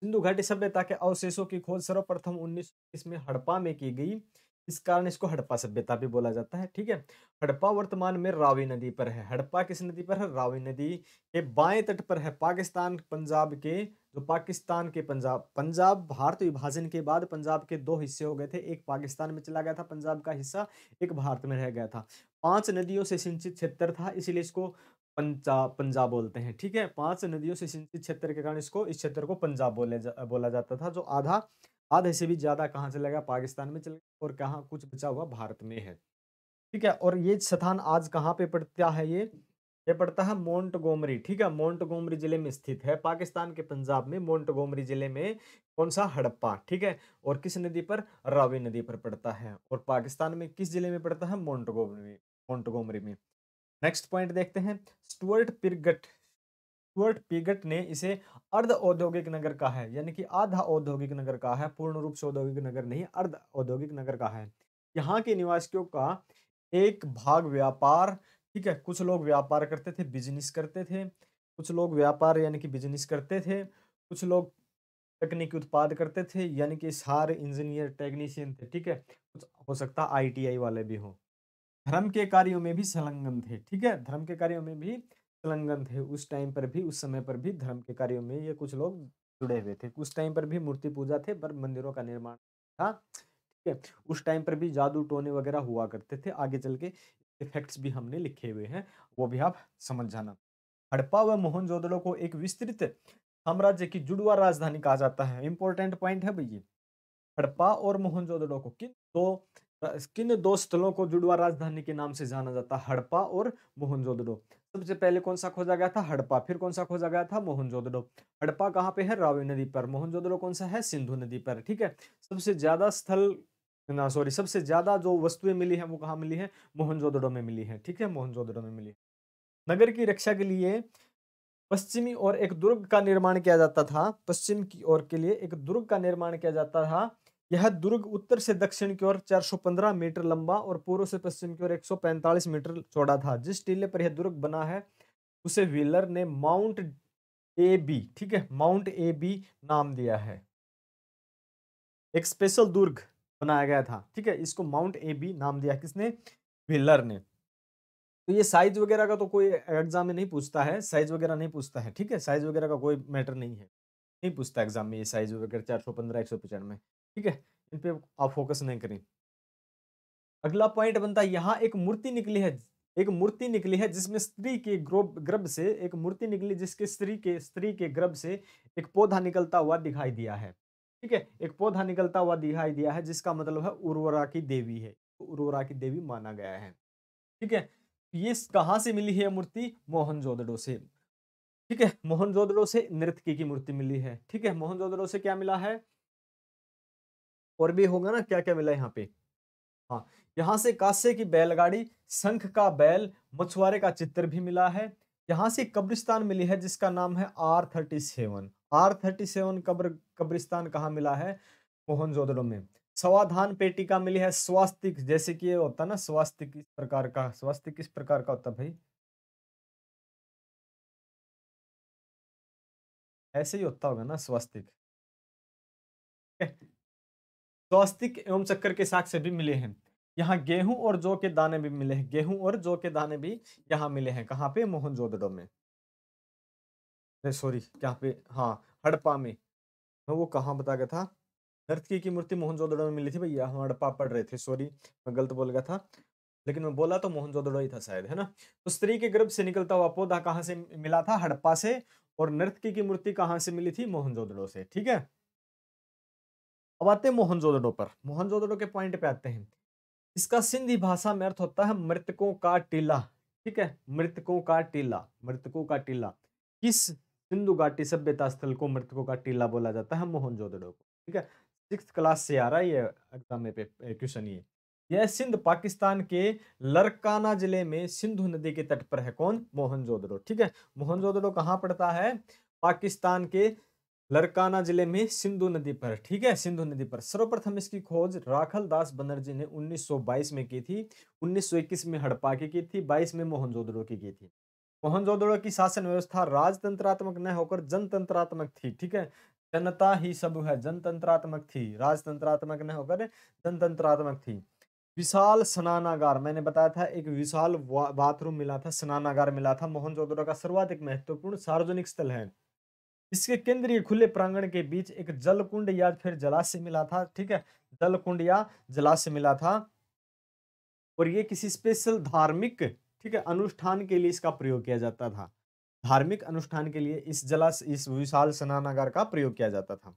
सिंधु घाटी सभ्यता के अवशेषों की खोज सर्वप्रथम उन्नीस में हड़प्पा में की गई इस कारण इसको हड़प्पा सभ्यता भी बोला जाता है ठीक है हड़प्पा वर्तमान में रावी नदी पर है हड़प्पा किस नदी पर है रावी नदी के बाएं तट पर है पाकिस्तान पंजाब के जो पाकिस्तान के पंजाब पंजाब भारत विभाजन के बाद पंजाब के दो हिस्से हो गए थे एक पाकिस्तान में चला गया था पंजाब का हिस्सा एक भारत में रह गया था पांच नदियों से सिंचित क्षेत्र था इसीलिए इसको पंजाब पंजाब बोलते हैं ठीक है पांच नदियों से सिंचित क्षेत्र के कारण इसको इस क्षेत्र को पंजाब बोले जा, बोला जाता था जो आधा आधे से भी ज़्यादा कहाँ चला गया पाकिस्तान में चला गया और कहाँ कुछ बचा हुआ भारत में है ठीक है और ये स्थान आज कहाँ पे पड़ता है ये ये पड़ता है गोमरी ठीक है गोमरी जिले में स्थित है पाकिस्तान के पंजाब में गोमरी जिले में कौन सा हड़प्पा ठीक है और किस नदी पर रावी नदी पर पड़ता है और पाकिस्तान में किस जिले में पड़ता है मोन्ट गोमरी में नेक्स्ट पॉइंट देखते हैं स्टुअर्ट पिरगट स्टुअर्ट पिगट ने इसे अर्ध औद्योगिक नगर कहा है यानी कि आधा औद्योगिक नगर कहा है पूर्ण रूप से औद्योगिक नगर नहीं अर्ध औद्योगिक नगर कहा है यहाँ के निवासियों का एक भाग व्यापार ठीक है कुछ लोग व्यापार करते थे बिजनेस करते थे कुछ लोग व्यापार यानी कि बिजनेस करते थे कुछ लोग तकनीकी उत्पाद करते थे यानी कि सारे इंजीनियर टेक्नीशियन थे ठीक है कुछ हो सकता आईटीआई वाले भी हो धर्म के कार्यों में भी संलग्न थे ठीक है धर्म के कार्यों में भी संलग्न थे उस टाइम पर भी उस समय पर भी धर्म के कार्यों में ये कुछ लोग जुड़े हुए थे उस टाइम पर भी मूर्ति पूजा थे पर मंदिरों का निर्माण था ठीक है उस टाइम पर भी जादू टोने वगैरह हुआ करते थे आगे चल के इफेक्ट्स भी हमने लिखे हुए हैं वो भी आप समझ जाना हड़प्पा व मोहनजोदड़ो को एक विस्तृत साम्राज्य की जुड़वा राजधानी कहा जाता है इंपॉर्टेंट पॉइंट है भैया हड़प्पा और मोहनजोदड़ो को किन दो किन दो स्थलों को जुड़वा राजधानी के नाम से जाना जाता है हड़प्पा और मोहनजोदड़ो सबसे पहले कौन सा खोजा गया था हड़प्पा फिर कौन सा खोजा गया था मोहनजोदड़ो हड़प्पा कहाँ पे है रावी नदी पर मोहनजोदड़ो कौन सा है सिंधु नदी पर ठीक है सबसे ज्यादा स्थल ना सॉरी सबसे ज्यादा जो वस्तुएं मिली है वो कहाँ मिली है मोहनजोदड़ो में मिली है ठीक है मोहनजोदड़ो में मिली नगर की रक्षा के लिए पश्चिमी और एक दुर्ग का निर्माण किया जाता था पश्चिम की ओर के लिए एक दुर्ग का निर्माण किया जाता था यह दुर्ग उत्तर से दक्षिण की ओर 415 मीटर लंबा और पूर्व से पश्चिम की ओर 145 मीटर चौड़ा था जिस टीले पर यह दुर्ग बना है उसे व्हीलर ने माउंट ए बी ठीक है माउंट ए बी नाम दिया है एक स्पेशल दुर्ग बनाया गया था ठीक है इसको माउंट ए बी नाम दिया किसने व्हीलर ने तो ये साइज वगैरह का तो कोई एग्जाम में नहीं पूछता है साइज वगैरह नहीं पूछता है ठीक है साइज वगैरह का कोई मैटर नहीं है नहीं पूछता एग्जाम में ये साइज वगैरह चार सौ पंद्रह एक सौ पचानवे ठीक है इन पे आप फोकस नहीं करें अगला पॉइंट बनता है यहाँ एक मूर्ति निकली है एक मूर्ति निकली है जिसमें स्त्री के ग्रोब गर्भ से एक मूर्ति निकली जिसके स्त्री के स्त्री के गर्भ से एक पौधा निकलता हुआ दिखाई दिया है ठीक है एक पौधा निकलता हुआ दिखाई दिया है जिसका मतलब है उर्वरा की देवी है उर्वरा की देवी माना गया है ठीक है ये कहाँ से मिली है मूर्ति मोहनजोदड़ो से ठीक है मोहनजोदड़ो से नृत्य की मूर्ति मिली है ठीक है मोहनजोदड़ो से क्या मिला है और भी होगा ना क्या क्या मिला यहाँ पे हाँ यहाँ से कांस्य की बैलगाड़ी शंख का बैल मछुआरे का चित्र भी मिला है यहाँ से कब्रिस्तान मिली है जिसका नाम है R thirty seven R thirty seven कब्र कब्रिस्तान कहाँ मिला है जोदड़ो में सवाधान पेटिका मिली है स्वास्तिक जैसे कि ये होता ना स्वास्थ्य किस प्रकार का स्वास्थ्य किस प्रकार का होता भाई ऐसे ही होता होगा ना स्वास्तिक स्वास्तिक एवं चक्कर के साक्ष्य भी मिले हैं यहाँ गेहूं और जौ के दाने भी मिले हैं गेहूं और जौ के दाने भी यहाँ मिले हैं कहाँ पे मोहनजोदड़ो में सॉरी यहाँ पे हाँ हड़प्पा में मैं वो कहाँ बता गया था नर्तकी की मूर्ति मोहनजोदड़ो में मिली थी भैया हम हड़प्पा पढ़ रहे थे सॉरी मैं गलत बोल गया था लेकिन मैं बोला तो मोहनजोदड़ो ही था शायद है ना तो स्त्री के गर्भ से निकलता हुआ पौधा कहाँ से मिला था हड़प्पा से और नर्तकी की मूर्ति कहाँ से मिली थी मोहनजोदड़ो से ठीक है अब आते हैं मोहनजोदड़ो पर मोहनजोदड़ो के पॉइंट पे आते हैं इसका सिंधी भाषा में अर्थ होता है मृतकों का टीला ठीक है मृतकों का टीला मृतकों का टीला किस सिंधु घाटी सभ्यता स्थल को मृतकों का टीला बोला जाता है मोहनजोदड़ो को ठीक है सिक्स क्लास से आ रहा है ये एग्जाम में क्वेश्चन ये यह सिंध पाकिस्तान के लरकाना जिले में सिंधु नदी के तट पर है कौन मोहनजोदड़ो ठीक है मोहनजोदड़ो कहाँ पड़ता है पाकिस्तान के लड़काना जिले में सिंधु नदी पर ठीक है सिंधु नदी पर सर्वप्रथम इसकी खोज राखल दास बनर्जी ने 1922 में की थी 1921 में हड़पा की की थी 22 में मोहनजोदड़ो की की थी मोहनजोदड़ो की शासन व्यवस्था राजतंत्रात्मक न होकर जनतंत्रात्मक थी ठीक है जनता ही सब है जनतंत्रात्मक थी राजतंत्रात्मक न होकर जनतंत्रात्मक थी विशाल स्नानागार मैंने बताया था एक विशाल बाथरूम मिला था स्नानागार मिला था मोहनजोदड़ो का सर्वाधिक महत्वपूर्ण सार्वजनिक स्थल है इसके केंद्रीय खुले प्रांगण के बीच एक जलकुंड या फिर जलाशय मिला था ठीक है जलकुंड या जलाशय मिला था और ये किसी स्पेशल धार्मिक ठीक है अनुष्ठान के लिए इसका प्रयोग किया जाता था धार्मिक अनुष्ठान के लिए इस जला इस विशाल स्नानागार का प्रयोग किया जाता था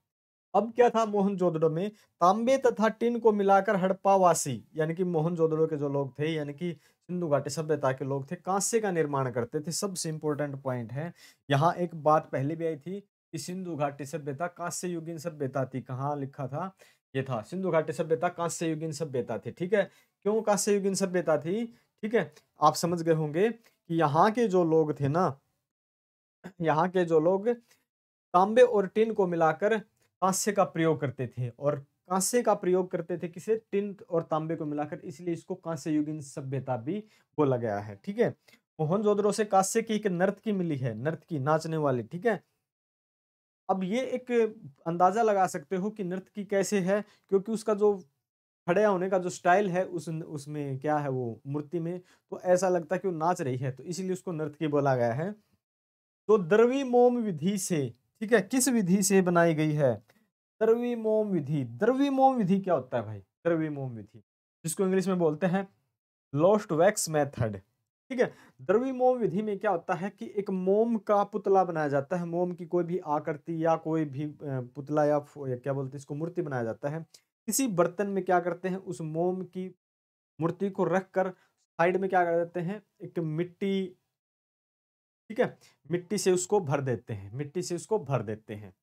अब क्या था मोहनजोदड़ो में तांबे तथा टिन को मिलाकर हड़प्पावासी यानी कि मोहनजोदड़ो के जो लोग थे यानी कि सिंधु घाटी सभ्यता के लोग थे कांसे का निर्माण करते थे सबसे इंपॉर्टेंट पॉइंट है यहाँ एक बात पहले भी आई थी कि सिंधु घाटी सभ्यता कांस्य युगीन सभ्यता थी कहाँ लिखा था ये था सिंधु घाटी सभ्यता कांस्य युगीन सभ्यता थी ठीक है क्यों कांस्य युगीन सभ्यता थी ठीक है आप समझ गए होंगे कि यहाँ के जो लोग थे ना यहाँ के जो लोग तांबे और टिन को मिलाकर कांस्य का प्रयोग करते थे और कांसे का प्रयोग करते थे किसे टिन और तांबे को मिलाकर इसलिए इसको कांस्य युगीन सभ्यता भी बोला गया है ठीक है मोहन मोहनजोदड़ो से कांस्य की एक नर्त की मिली है नर्त की नाचने वाली ठीक है अब ये एक अंदाजा लगा सकते हो कि नृत्य की कैसे है क्योंकि उसका जो खड़े होने का जो स्टाइल है उस उसमें क्या है वो मूर्ति में तो ऐसा लगता है कि वो नाच रही है तो इसीलिए उसको की बोला गया है तो द्रवी मोम विधि से ठीक है किस विधि से बनाई गई है द्रविमोम विधि मोम विधि क्या होता है भाई द्रविमोम विधि जिसको इंग्लिश में बोलते हैं लोस्ट वैक्स मेथड ठीक है द्रविमोम विधि में क्या होता है कि एक मोम का पुतला बनाया जाता है मोम की कोई भी आकृति या कोई भी पुतला या, या क्या बोलते हैं इसको मूर्ति बनाया जाता है किसी बर्तन में क्या करते हैं उस मोम की मूर्ति को रख कर साइड में क्या कर देते हैं एक मिट्टी ठीक है मिट्टी से उसको भर देते हैं मिट्टी से उसको भर देते हैं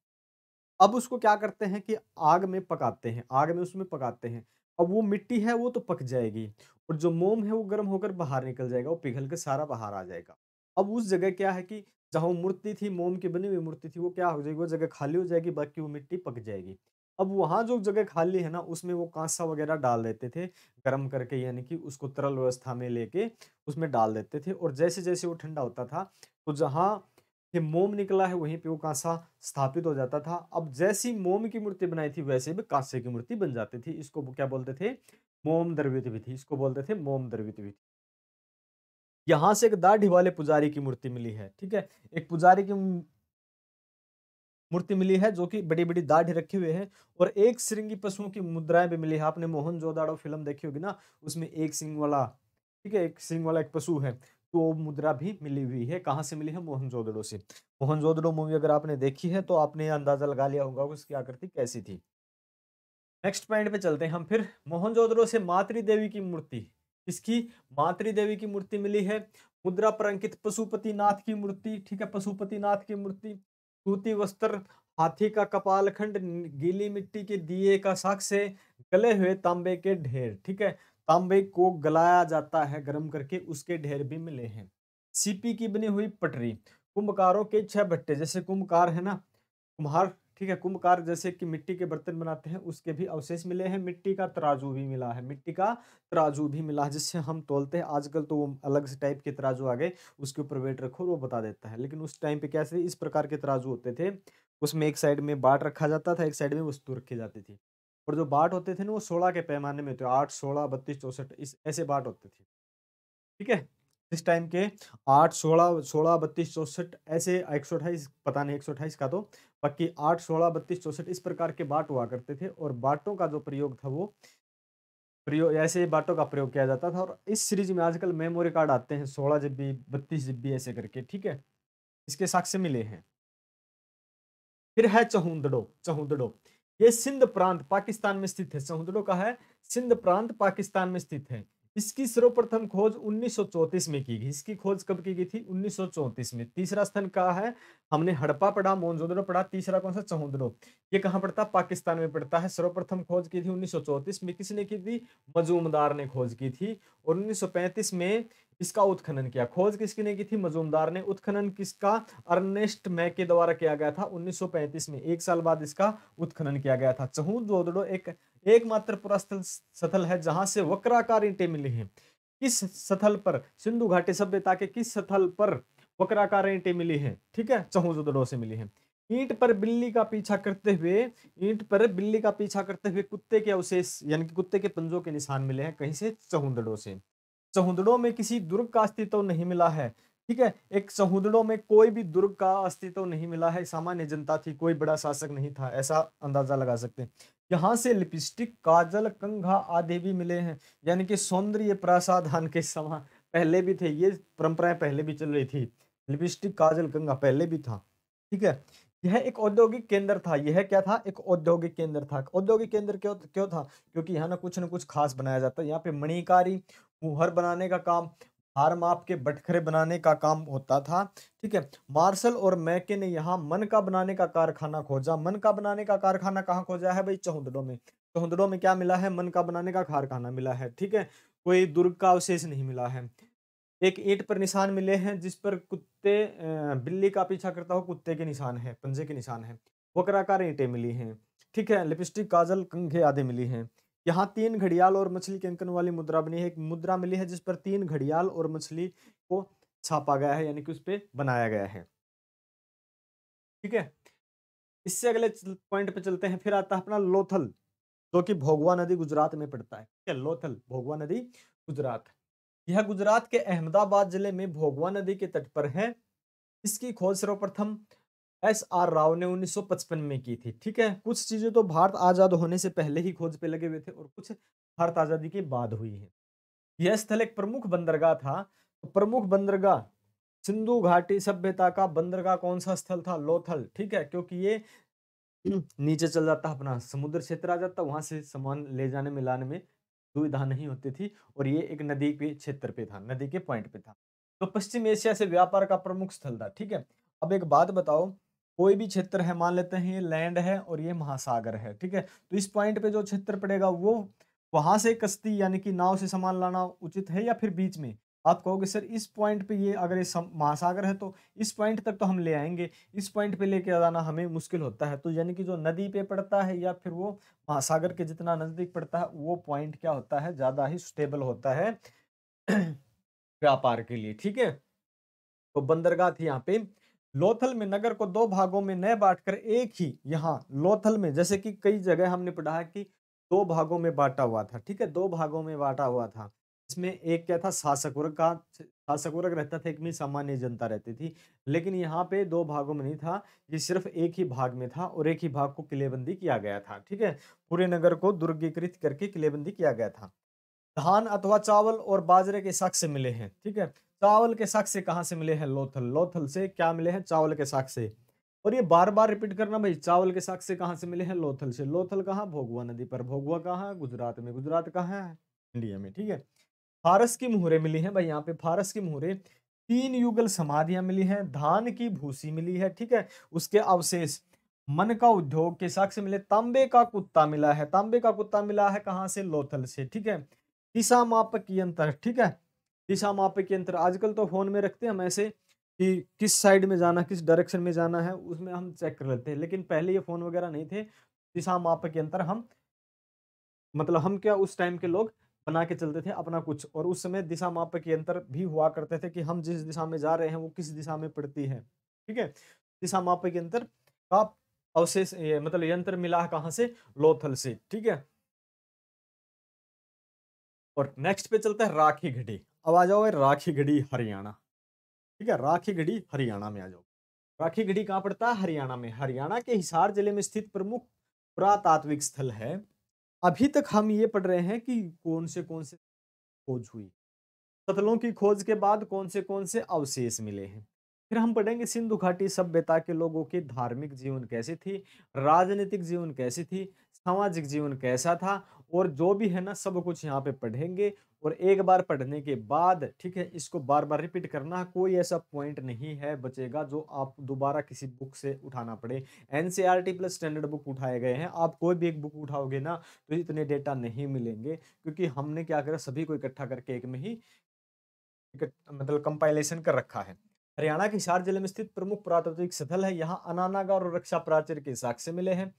अब उसको क्या करते हैं कि आग में पकाते हैं आग में उसमें पकाते हैं अब वो मिट्टी है वो तो पक जाएगी और जो मोम है वो गर्म होकर बाहर निकल जाएगा वो पिघल के सारा बाहर आ जाएगा अब उस जगह क्या है कि जहाँ मूर्ति थी मोम की बनी हुई मूर्ति थी वो क्या हो जाएगी वो जगह खाली हो जाएगी बाकी वो मिट्टी पक जाएगी अब वहाँ जो जगह खाली है ना उसमें वो कांसा वगैरह डाल देते थे गर्म करके यानी कि उसको तरल व्यवस्था में लेके उसमें डाल देते थे और जैसे जैसे वो ठंडा होता था तो जहाँ ये मोम निकला है वहीं पे वो कांसा स्थापित हो जाता था अब जैसी मोम की मूर्ति बनाई थी वैसे भी कांसे की मूर्ति बन जाती थी इसको क्या बोलते थे मोम द्रवित विधि इसको बोलते थे मोम द्रवित विधि यहां से एक दाढ़ी वाले पुजारी की मूर्ति मिली है ठीक है एक पुजारी की मूर्ति मिली है जो कि बड़ी बड़ी दाढ़ी रखे हुए हैं और एक श्रृंगी पशुओं की मुद्राएं भी मिली है आपने मोहन जोदाड़ो फिल्म देखी होगी ना उसमें एक सिंग वाला ठीक है एक सिंग वाला एक पशु है तो मुद्रा भी मिली हुई है कहाँ से मिली है मोहनजोदड़ो से मोहनजोदड़ो मूवी अगर आपने देखी है तो आपने अंदाजा लगा लिया होगा उसकी आकृति कैसी थी नेक्स्ट पॉइंट पे चलते हैं हम फिर मोहनजोदड़ो से मातृ देवी की मूर्ति इसकी मातृ देवी की मूर्ति मिली है मुद्रा पर अंकित पशुपति नाथ की मूर्ति ठीक है पशुपति नाथ की मूर्ति सूती वस्त्र हाथी का कपालखंड गीली मिट्टी के दिए का साक्ष्य गले हुए तांबे के ढेर ठीक है तांबे को गलाया जाता है गर्म करके उसके ढेर भी मिले हैं सीपी की बनी हुई पटरी कुंभकारों के छह भट्टे जैसे कुंभकार है ना कुम्हार ठीक है कुंभकार जैसे कि मिट्टी के बर्तन बनाते हैं उसके भी अवशेष मिले हैं मिट्टी का तराजू भी मिला है मिट्टी का तराजू भी मिला है जिससे हम तोलते हैं आजकल तो वो अलग से टाइप के तराजू आ गए उसके ऊपर वेट रखो वो बता देता है लेकिन उस टाइम पे कैसे इस प्रकार के तराजू होते थे उसमें एक साइड में बाट रखा जाता था एक साइड में वस्तु रखी जाती थी और जो बाट होते थे ना वो सोलह के पैमाने में होते आठ सोलह बत्तीस चौसठ इस ऐसे बाट होते थे ठीक है इस टाइम के आठ सोलह सोलह बत्तीस चौसठ ऐसे एक सौ अठाईस पता नहीं एक सौ अठाईस का तो बाकी आठ सोलह बत्तीस चौसठ इस प्रकार के बाट हुआ करते थे और बाटों का जो प्रयोग था वो प्रयोग ऐसे बाटों का प्रयोग किया जाता था और इस सीरीज में आजकल मेमोरी कार्ड आते हैं सोलह जी बत्तीस जी ऐसे करके ठीक है इसके साक्ष्य मिले हैं फिर है चहुंदड़ो चहुंदड़ो ये सिंध प्रांत पाकिस्तान में स्थित है समुद्रों का है सिंध प्रांत पाकिस्तान में स्थित है इसकी सर्वप्रथम खोज 1934 में की गई इसकी खोज कब की गई थी 1934 में तीसरा स्थान कहा है हमने हड़प्पा पढ़ा मोहनजोदड़ो पढ़ा तीसरा कौन सा चहुद्रो ये कहाँ पड़ता पाकिस्तान में पड़ता है सर्वप्रथम खोज की थी 1934 में किसने की थी मजूमदार ने खोज की थी और 1935 में इसका उत्खनन किया खोज किसकी ने की थी मजूमदार ने उत्खनन किसका अर्नेस्ट मै के द्वारा किया गया था 1935 में एक साल बाद इसका उत्खनन किया गया था चहू जोदड़ो एक एकमात्र पुरास्थल स्थल है जहां से वक्राकार ईंटें मिली हैं किस स्थल पर सिंधु घाटी सभ्यता के किस स्थल पर वक्राकार ईंटें मिली हैं ठीक है चहू जोदड़ो से मिली है ईंट पर बिल्ली का पीछा करते हुए ईंट पर बिल्ली का पीछा करते हुए कुत्ते के अवशेष यानी कि कुत्ते के पंजों के निशान मिले हैं कहीं से चहुंदड़ों से समुद्रों में किसी दुर्ग का अस्तित्व नहीं मिला है ठीक है एक समुद्रों में कोई भी दुर्ग का अस्तित्व नहीं मिला है सामान्य जनता थी कोई बड़ा शासक नहीं था ऐसा अंदाजा लगा सकते हैं यहाँ से लिपस्टिक काजल कंघा आदि भी मिले हैं यानी कि सौंदर्य प्रासाधान के समान पहले भी थे ये परंपराएं पहले भी चल रही थी लिपस्टिक काजल कंघा पहले भी था ठीक है यह एक औद्योगिक केंद्र था यह क्या था एक औद्योगिक केंद्र था औद्योगिक केंद्र क्यों क्यों था क्योंकि यहाँ ना कुछ ना कुछ खास बनाया जाता है यहाँ पे मणिकारी मुहर बनाने का काम हार माप के बटखरे बनाने का काम होता था ठीक है मार्शल और मैके ने यहाँ मन का बनाने का कारखाना खोजा मन का बनाने का कारखाना कहाँ खोजा है भाई चौहदड़ों में चौहदड़ों में क्या मिला है मन का बनाने का कारखाना मिला है ठीक है कोई दुर्ग का अवशेष नहीं मिला है एक ईंट पर निशान मिले हैं जिस पर कुत्ते बिल्ली का पीछा करता हो कुत्ते के निशान है पंजे के निशान है वक्राकार ईंटें मिली हैं ठीक है लिपस्टिक काजल कंघे आदि मिली हैं यहाँ तीन घड़ियाल और मछली के अंकन वाली मुद्रा बनी है एक मुद्रा मिली है जिस पर तीन घड़ियाल और मछली को छापा गया है यानी कि उस पर बनाया गया है ठीक है इससे अगले पॉइंट पे चलते हैं फिर आता है अपना लोथल जो कि भोगवा नदी गुजरात में पड़ता है ठीक है लोथल भोगवा नदी गुजरात यह गुजरात के अहमदाबाद जिले में भोगवा नदी के तट पर है इसकी खोज सर्वप्रथम एस आर राव ने 1955 में की थी ठीक है कुछ चीज़ें तो भारत आज़ाद होने से पहले ही खोज पे लगे हुए थे और कुछ भारत आज़ादी के बाद हुई है यह स्थल एक प्रमुख बंदरगाह था तो प्रमुख बंदरगाह सिंधु घाटी सभ्यता का बंदरगाह कौन सा स्थल था लोथल ठीक है क्योंकि ये नीचे चल जाता अपना समुद्र क्षेत्र आ जाता वहां से सामान ले जाने में लाने में दुविधा नहीं होती थी और ये एक नदी के क्षेत्र पे था नदी के पॉइंट पे था तो पश्चिम एशिया से व्यापार का प्रमुख स्थल था ठीक है अब एक बात बताओ कोई भी क्षेत्र है मान लेते हैं ये लैंड है और ये महासागर है ठीक है तो इस पॉइंट पे जो क्षेत्र पड़ेगा वो वहां से कश्ती यानी कि नाव से सामान लाना उचित है या फिर बीच में आप कहोगे सर इस पॉइंट पे ये अगर ये महासागर है तो इस पॉइंट तक तो हम ले आएंगे इस पॉइंट पे लेके जाना हमें मुश्किल होता है तो यानी कि जो नदी पे पड़ता है या फिर वो महासागर के जितना नज़दीक पड़ता है वो पॉइंट क्या होता है ज़्यादा ही स्टेबल होता है व्यापार के लिए ठीक है तो बंदरगाह थी यहाँ पे लोथल में नगर को दो भागों में न बांटकर एक ही यहाँ लोथल में जैसे कि कई जगह हमने पढ़ा है कि दो भागों में बांटा हुआ था ठीक है दो भागों में बांटा हुआ था इसमें एक क्या था शासक वर्ग का शासक वर्ग रहता था एक में सामान्य जनता रहती थी लेकिन यहाँ पे दो भागों में नहीं था ये सिर्फ एक ही भाग में था और एक ही भाग को किलेबंदी किया गया था ठीक है पूरे नगर को दुर्गीकृत करके किलेबंदी किया गया था धान अथवा चावल और बाजरे के साग से मिले हैं ठीक है चावल के साग से कहाँ से मिले हैं लोथल लोथल से क्या मिले हैं चावल के साग से और ये बार बार रिपीट करना भाई चावल के साग से कहाँ से मिले हैं लोथल से लोथल कहाँ भोगवा नदी पर भोगवा कहाँ गुजरात में गुजरात कहाँ है इंडिया में ठीक है फारस की मुहरे मिली है भाई यहाँ पे फारस की मुहरे तीन युगल समाधियां मिली हैं धान की भूसी मिली है ठीक है उसके अवशेष मन का उद्योग के साक्ष्य मिले तांबे का कुत्ता मिला है तांबे का कुत्ता मिला है कहाँ से लोथल से ठीक है दिशा मापक यंत्र ठीक है दिशा मापक यंत्र आजकल तो फोन में रखते हैं हम ऐसे कि किस साइड में जाना किस डायरेक्शन में जाना है उसमें हम चेक कर लेते हैं लेकिन पहले ये फ़ोन वगैरह नहीं थे दिशा मापक यंत्र हम मतलब हम क्या उस टाइम के लोग बना के चलते थे अपना कुछ और उस समय दिशा मापक यंत्र भी हुआ करते थे कि हम जिस दिशा में जा रहे हैं वो किस दिशा में पड़ती है ठीक है दिशा मापक यंत्र का अवशेष मतलब यंत्र मिला कहाँ से लोथल से ठीक है और नेक्स्ट पे चलते हैं राखी घड़ी अब आ जाओ राखी घड़ी हरियाणा ठीक है राखी घड़ी हरियाणा में आ जाओ राखी घड़ी कहाँ पड़ता है हरियाणा में हरियाणा के हिसार जिले में स्थित प्रमुख पुरातात्विक स्थल है अभी तक हम ये पढ़ रहे हैं कि कौन से कौन से खोज हुई सतलों की खोज के बाद कौन से कौन से अवशेष मिले हैं फिर हम पढ़ेंगे सिंधु घाटी सभ्यता के लोगों के धार्मिक जीवन कैसे थी राजनीतिक जीवन कैसी थी सामाजिक जीवन कैसा था और जो भी है ना सब कुछ यहाँ पे पढ़ेंगे और एक बार पढ़ने के बाद ठीक है इसको बार बार रिपीट करना कोई ऐसा पॉइंट नहीं है बचेगा जो आप दोबारा किसी बुक से उठाना पड़े एन प्लस स्टैंडर्ड बुक उठाए गए हैं आप कोई भी एक बुक उठाओगे ना तो इतने डेटा नहीं मिलेंगे क्योंकि हमने क्या करा सभी को इकट्ठा करके एक में ही मतलब कंपाइलेशन कर रखा है हरियाणा के हिसार जिले में स्थित प्रमुख पुरातात्विक स्थल है यहाँ अनानागा और रक्षा प्राचीर के साक्ष्य मिले हैं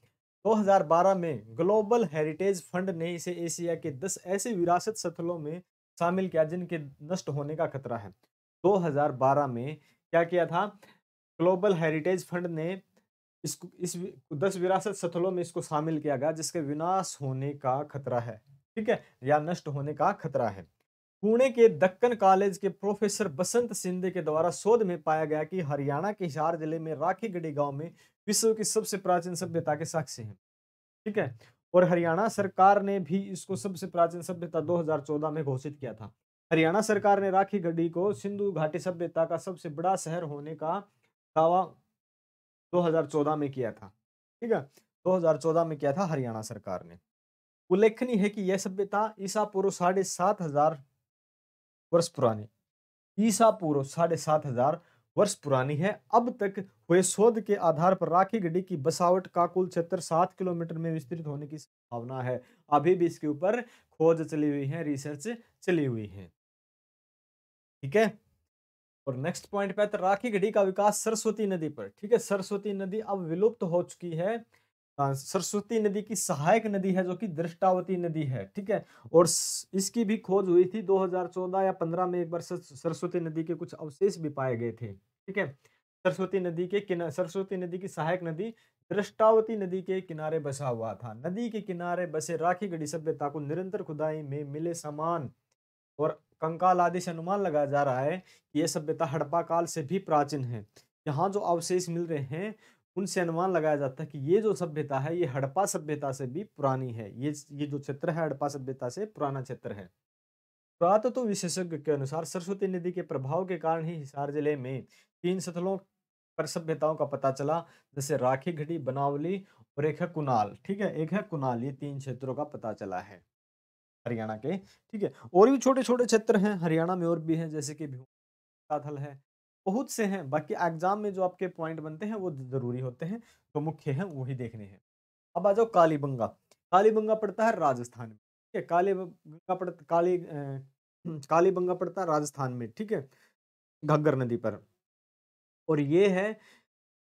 2012 में ग्लोबल हेरिटेज फंड ने इसे एशिया के 10 ऐसे विरासत स्थलों में शामिल किया जिनके नष्ट होने का खतरा है 2012 में क्या किया था ग्लोबल हेरिटेज फंड ने इसको इस दस विरासत स्थलों में इसको शामिल किया गया जिसके विनाश होने का खतरा है ठीक है या नष्ट होने का खतरा है पुणे के दक्कन कॉलेज के प्रोफेसर बसंत सिंधे के द्वारा शोध में पाया गया कि हरियाणा के हिसार जिले में गढ़ी गांव में विश्व की सबसे प्राचीन सभ्यता के साक्षी हैं ठीक है और हरियाणा सरकार ने भी इसको सबसे प्राचीन सभ्यता 2014 में घोषित किया था हरियाणा सरकार ने राखी गढ़ी को सिंधु घाटी सभ्यता का सबसे बड़ा शहर होने का दावा 2014 में किया था ठीक है 2014 में किया था हरियाणा सरकार ने उल्लेखनीय है कि यह सभ्यता ईसा पूर्व साढ़े सात हजार वर्ष पुरानी ईसा पूर्व साढ़े सात हजार वर्ष पुरानी है अब तक हुए शोध के आधार पर राखी गढ़ी की बसावट का कुल क्षेत्र सात किलोमीटर में विस्तृत होने की संभावना है अभी भी इसके ऊपर खोज चली हुई है रिसर्च चली हुई है ठीक है और नेक्स्ट पॉइंट पे तो राखी गढ़ी का विकास सरस्वती नदी पर ठीक है सरस्वती नदी अब विलुप्त हो चुकी है सरस्वती नदी की सहायक नदी है जो कि दृष्टावती नदी है ठीक है और इसकी भी खोज हुई थी 2014 या 15 में एक बार सरस्वती नदी के कुछ अवशेष भी पाए गए थे ठीक है सरस्वती नदी के किनारे सरस्वती नदी की सहायक नदी दृष्टावती नदी के किनारे बसा हुआ था नदी के किनारे बसे राखी गढ़ी सभ्यता को निरंतर खुदाई में मिले समान और कंकाल आदि से अनुमान लगाया जा रहा है कि यह सभ्यता हड़प्पा काल से भी प्राचीन है यहाँ जो अवशेष मिल रहे हैं उनसे अनुमान लगाया जाता है कि ये जो सभ्यता है ये हड़प्पा सभ्यता से भी पुरानी है ये ये जो क्षेत्र है हड़प्पा सभ्यता से पुराना क्षेत्र है पुरातत्व तो विशेषज्ञ के अनुसार सरस्वती नदी के प्रभाव के कारण ही हिसार जिले में तीन स्थलों पर सभ्यताओं का पता चला जैसे राखी घड़ी बनावली और एक है कुनाल ठीक है एक है कुनाल ये तीन क्षेत्रों का पता चला है हरियाणा के ठीक है और भी छोटे छोटे क्षेत्र हैं हरियाणा में और भी हैं जैसे कि भीम थल है बहुत से हैं बाकी एग्जाम में जो आपके पॉइंट बनते हैं वो जरूरी होते हैं जो मुख्य हैं वही देखने हैं अब आ जाओ कालीबंगा कालीबंगा पड़ता है राजस्थान में ठीक है कालीबंगा पड़ता काली कालीबंगा पड़ता है राजस्थान में ठीक है घग्गर नदी पर और ये है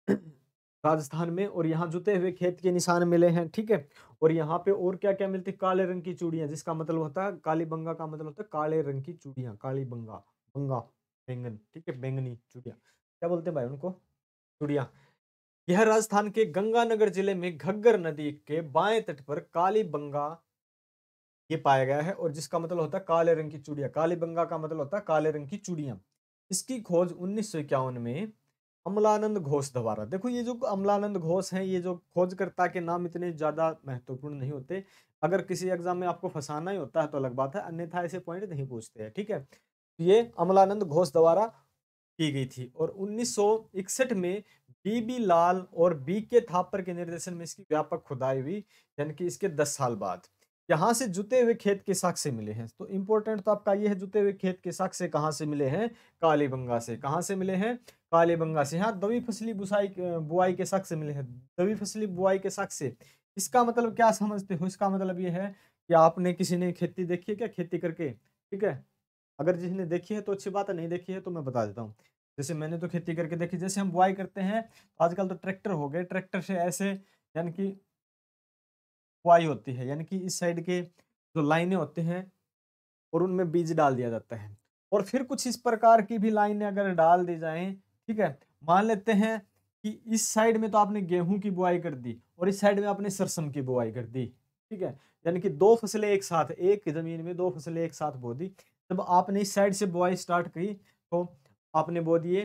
राजस्थान में और यहाँ जुते हुए खेत के निशान मिले हैं ठीक है और यहाँ पे और क्या क्या मिलती है काले रंग की चूड़ियाँ जिसका मतलब होता है कालीबंगा का मतलब होता है काले रंग की चूड़ियाँ कालीबंगा बंगा बैंगन ठीक है बैंगनी चुड़िया क्या बोलते हैं भाई उनको चुड़िया यह राजस्थान के गंगानगर जिले में घग्गर नदी के बाएं तट पर काली बंगा ये पाया गया है और जिसका मतलब होता है काले रंग की चुड़िया काली बंगा का मतलब होता है काले रंग की चुड़िया इसकी खोज उन्नीस में अमलानंद घोष द्वारा देखो ये जो अमलानंद घोष हैं ये जो खोजकर्ता के नाम इतने ज़्यादा महत्वपूर्ण नहीं होते अगर किसी एग्जाम में आपको फंसाना ही होता है तो अलग बात है अन्यथा ऐसे पॉइंट नहीं पूछते हैं ठीक है ये अमलानंद घोष द्वारा की गई थी और 1961 में बी बी लाल और बी के थापर के निर्देशन में इसकी व्यापक खुदाई हुई यानी कि इसके 10 साल बाद यहाँ से जुते हुए खेत के साक्ष्य मिले हैं तो इम्पोर्टेंट तो आपका ये है जुते हुए खेत के साक्ष्य कहाँ से मिले हैं कालीबंगा से कहाँ से मिले हैं कालीबंगा से यहाँ दवी फसली बुसाई बुआई के साक्ष्य मिले हैं दवी फसली बुआई के साक्ष्य इसका मतलब क्या समझते हो इसका मतलब ये है कि आपने किसी ने खेती देखी है क्या खेती करके ठीक है अगर जिसने देखी है तो अच्छी बात है नहीं देखी है तो मैं बता देता हूँ जैसे मैंने तो खेती करके देखी जैसे हम बुआई करते हैं आजकल तो ट्रैक्टर हो गए ट्रैक्टर से ऐसे यानी कि बुआई होती है यानी कि इस साइड के जो लाइनें होते हैं और उनमें बीज डाल दिया जाता है और फिर कुछ इस प्रकार की भी लाइनें अगर डाल दी जाएं ठीक है मान लेते हैं कि इस साइड में तो आपने गेहूं की बुआई कर दी और इस साइड में आपने सरसों की बुआई कर दी ठीक है यानी कि दो फसलें एक साथ एक जमीन में दो फसलें एक साथ बो दी जब आपने इस साइड से बुआई स्टार्ट की तो आपने बो दिए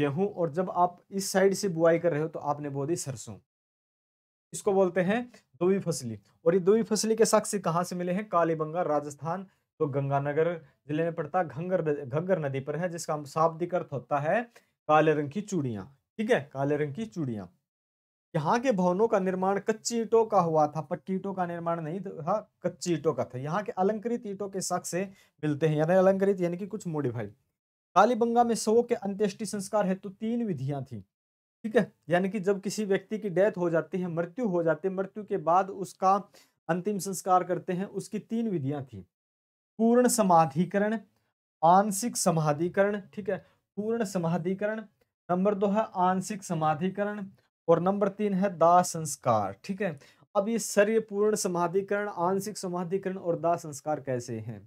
गेहूँ और जब आप इस साइड से बुआई कर रहे हो तो आपने बो दी सरसों इसको बोलते हैं दुबी फसली और ये दुबी फसली के साक्ष्य कहाँ से मिले हैं काली बंगा राजस्थान तो गंगानगर जिले में पड़ता घंगर घग्गर नदी पर है जिसका शाब्दिक अर्थ होता है काले रंग की चूड़ियाँ ठीक है काले रंग की चूड़ियाँ यहाँ के भवनों का निर्माण कच्ची ईटों का हुआ था पक्की ईटों का निर्माण नहीं था कच्ची ईटों का था यहाँ के अलंकृत ईटों के शक से मिलते हैं यानी अलंकृत यानी कि कुछ मोडिफाइड कालीबंगा में शवों के अंत्येष्टि संस्कार है तो तीन विधियां थी ठीक है यानी कि जब किसी व्यक्ति की डेथ हो जाती है मृत्यु हो जाती है मृत्यु के बाद उसका अंतिम संस्कार करते हैं उसकी तीन विधियां थी पूर्ण समाधिकरण आंशिक समाधिकरण ठीक है पूर्ण समाधिकरण नंबर दो है आंशिक समाधिकरण और नंबर तीन है दाह संस्कार ठीक है अब ये शरीर पूर्ण समाधिकरण आंशिक समाधिकरण और दाह संस्कार कैसे हैं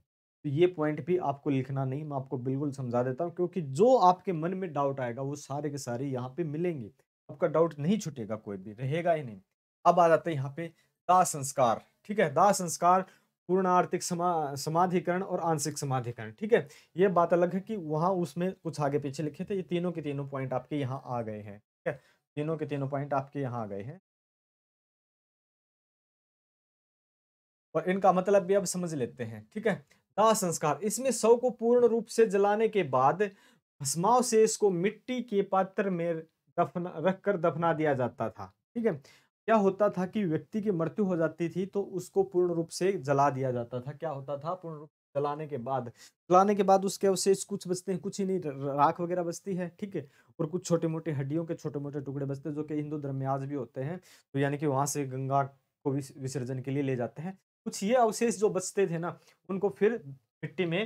तो ये पॉइंट भी आपको लिखना नहीं मैं आपको बिल्कुल समझा देता हूँ क्योंकि जो आपके मन में डाउट आएगा वो सारे के सारे यहाँ पे मिलेंगे आपका डाउट नहीं छुटेगा कोई भी रहेगा ही नहीं अब आ जाते हैं यहाँ पे दाह संस्कार ठीक है दा संस्कार पूर्ण आर्थिक समा समाधिकरण और आंशिक समाधिकरण ठीक है ये बात अलग है कि वहाँ उसमें कुछ आगे पीछे लिखे थे ये तीनों के तीनों पॉइंट आपके यहाँ आ गए हैं ठीक है तीनों के तीनों पॉइंट आपके यहाँ आ गए हैं और इनका मतलब भी अब समझ लेते हैं ठीक है दाह संस्कार इसमें शव को पूर्ण रूप से जलाने के बाद से इसको मिट्टी के पात्र में दफना रखकर दफना दिया जाता था ठीक है क्या होता था कि व्यक्ति की मृत्यु हो जाती थी तो उसको पूर्ण रूप से जला दिया जाता था क्या होता था पूर्ण रूप जलाने के बाद जलाने के बाद उसके अवशेष कुछ बचते हैं कुछ ही नहीं राख वगैरह बचती है ठीक है और कुछ छोटे मोटे हड्डियों के छोटे मोटे टुकड़े बचते हैं जो कि हिंदू धर्म में आज भी होते हैं तो यानी कि वहाँ से गंगा को विसर्जन के लिए ले जाते हैं कुछ ये अवशेष जो बचते थे ना उनको फिर मिट्टी में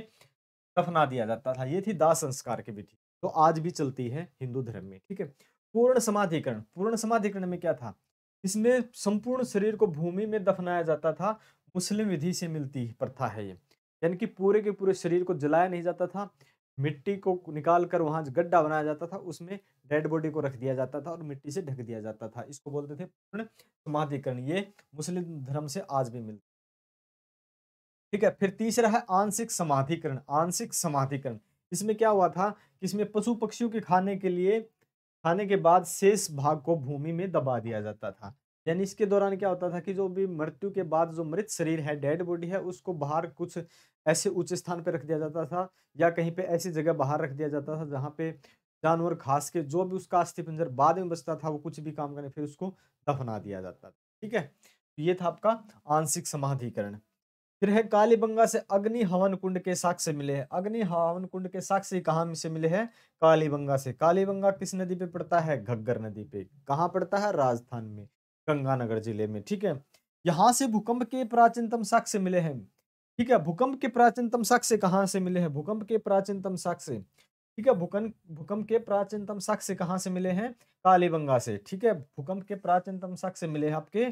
दफना दिया जाता था ये थी दाह संस्कार की विधि तो आज भी चलती है हिंदू धर्म में ठीक है पूर्ण समाधिकरण पूर्ण समाधिकरण में क्या था इसमें संपूर्ण शरीर को भूमि में दफनाया जाता था मुस्लिम विधि से मिलती प्रथा है ये यानी कि पूरे के पूरे शरीर को जलाया नहीं जाता था मिट्टी को निकाल कर वहाँ गड्ढा बनाया जाता था उसमें डेड बॉडी को रख दिया जाता था और मिट्टी से ढक दिया जाता था इसको बोलते थे पूर्ण समाधिकरण ये मुस्लिम धर्म से आज भी मिलता ठीक है फिर तीसरा है आंशिक समाधिकरण आंशिक समाधिकरण इसमें क्या हुआ था इसमें पशु पक्षियों के खाने के लिए खाने के बाद शेष भाग को भूमि में दबा दिया जाता था यानी इसके दौरान क्या होता था कि जो भी मृत्यु के बाद जो मृत शरीर है डेड बॉडी है उसको बाहर कुछ ऐसे उच्च स्थान पर रख दिया जाता था या कहीं पे ऐसी जगह बाहर रख दिया जाता था जहाँ पे जानवर घास के जो भी उसका अस्थि पिंजर बाद में बचता था वो कुछ भी काम करने फिर उसको दफना दिया जाता था ठीक है तो ये था आपका आंशिक समाधिकरण फिर है कालीबंगा से अग्नि हवन कुंड के साक्ष्य मिले हैं अग्नि हवन कुंड के साक्ष्य कहाँ से मिले हैं कालीबंगा से कालीबंगा किस नदी पे पड़ता है घग्गर नदी पे कहाँ पड़ता है राजस्थान में गंगानगर जिले में ठीक है यहाँ से भूकंप के प्राचीनतम साक्ष्य मिले हैं ठीक है भूकंप के प्राचीनतम साक्ष्य कहाँ से मिले हैं भूकंप के प्राचीनतम साक्ष्य ठीक है भूकंप भूकंप के प्राचीनतम साक्ष्य कहाँ से मिले हैं कालीबंगा से ठीक है भूकंप के प्राचीनतम साक्ष्य मिले हैं आपके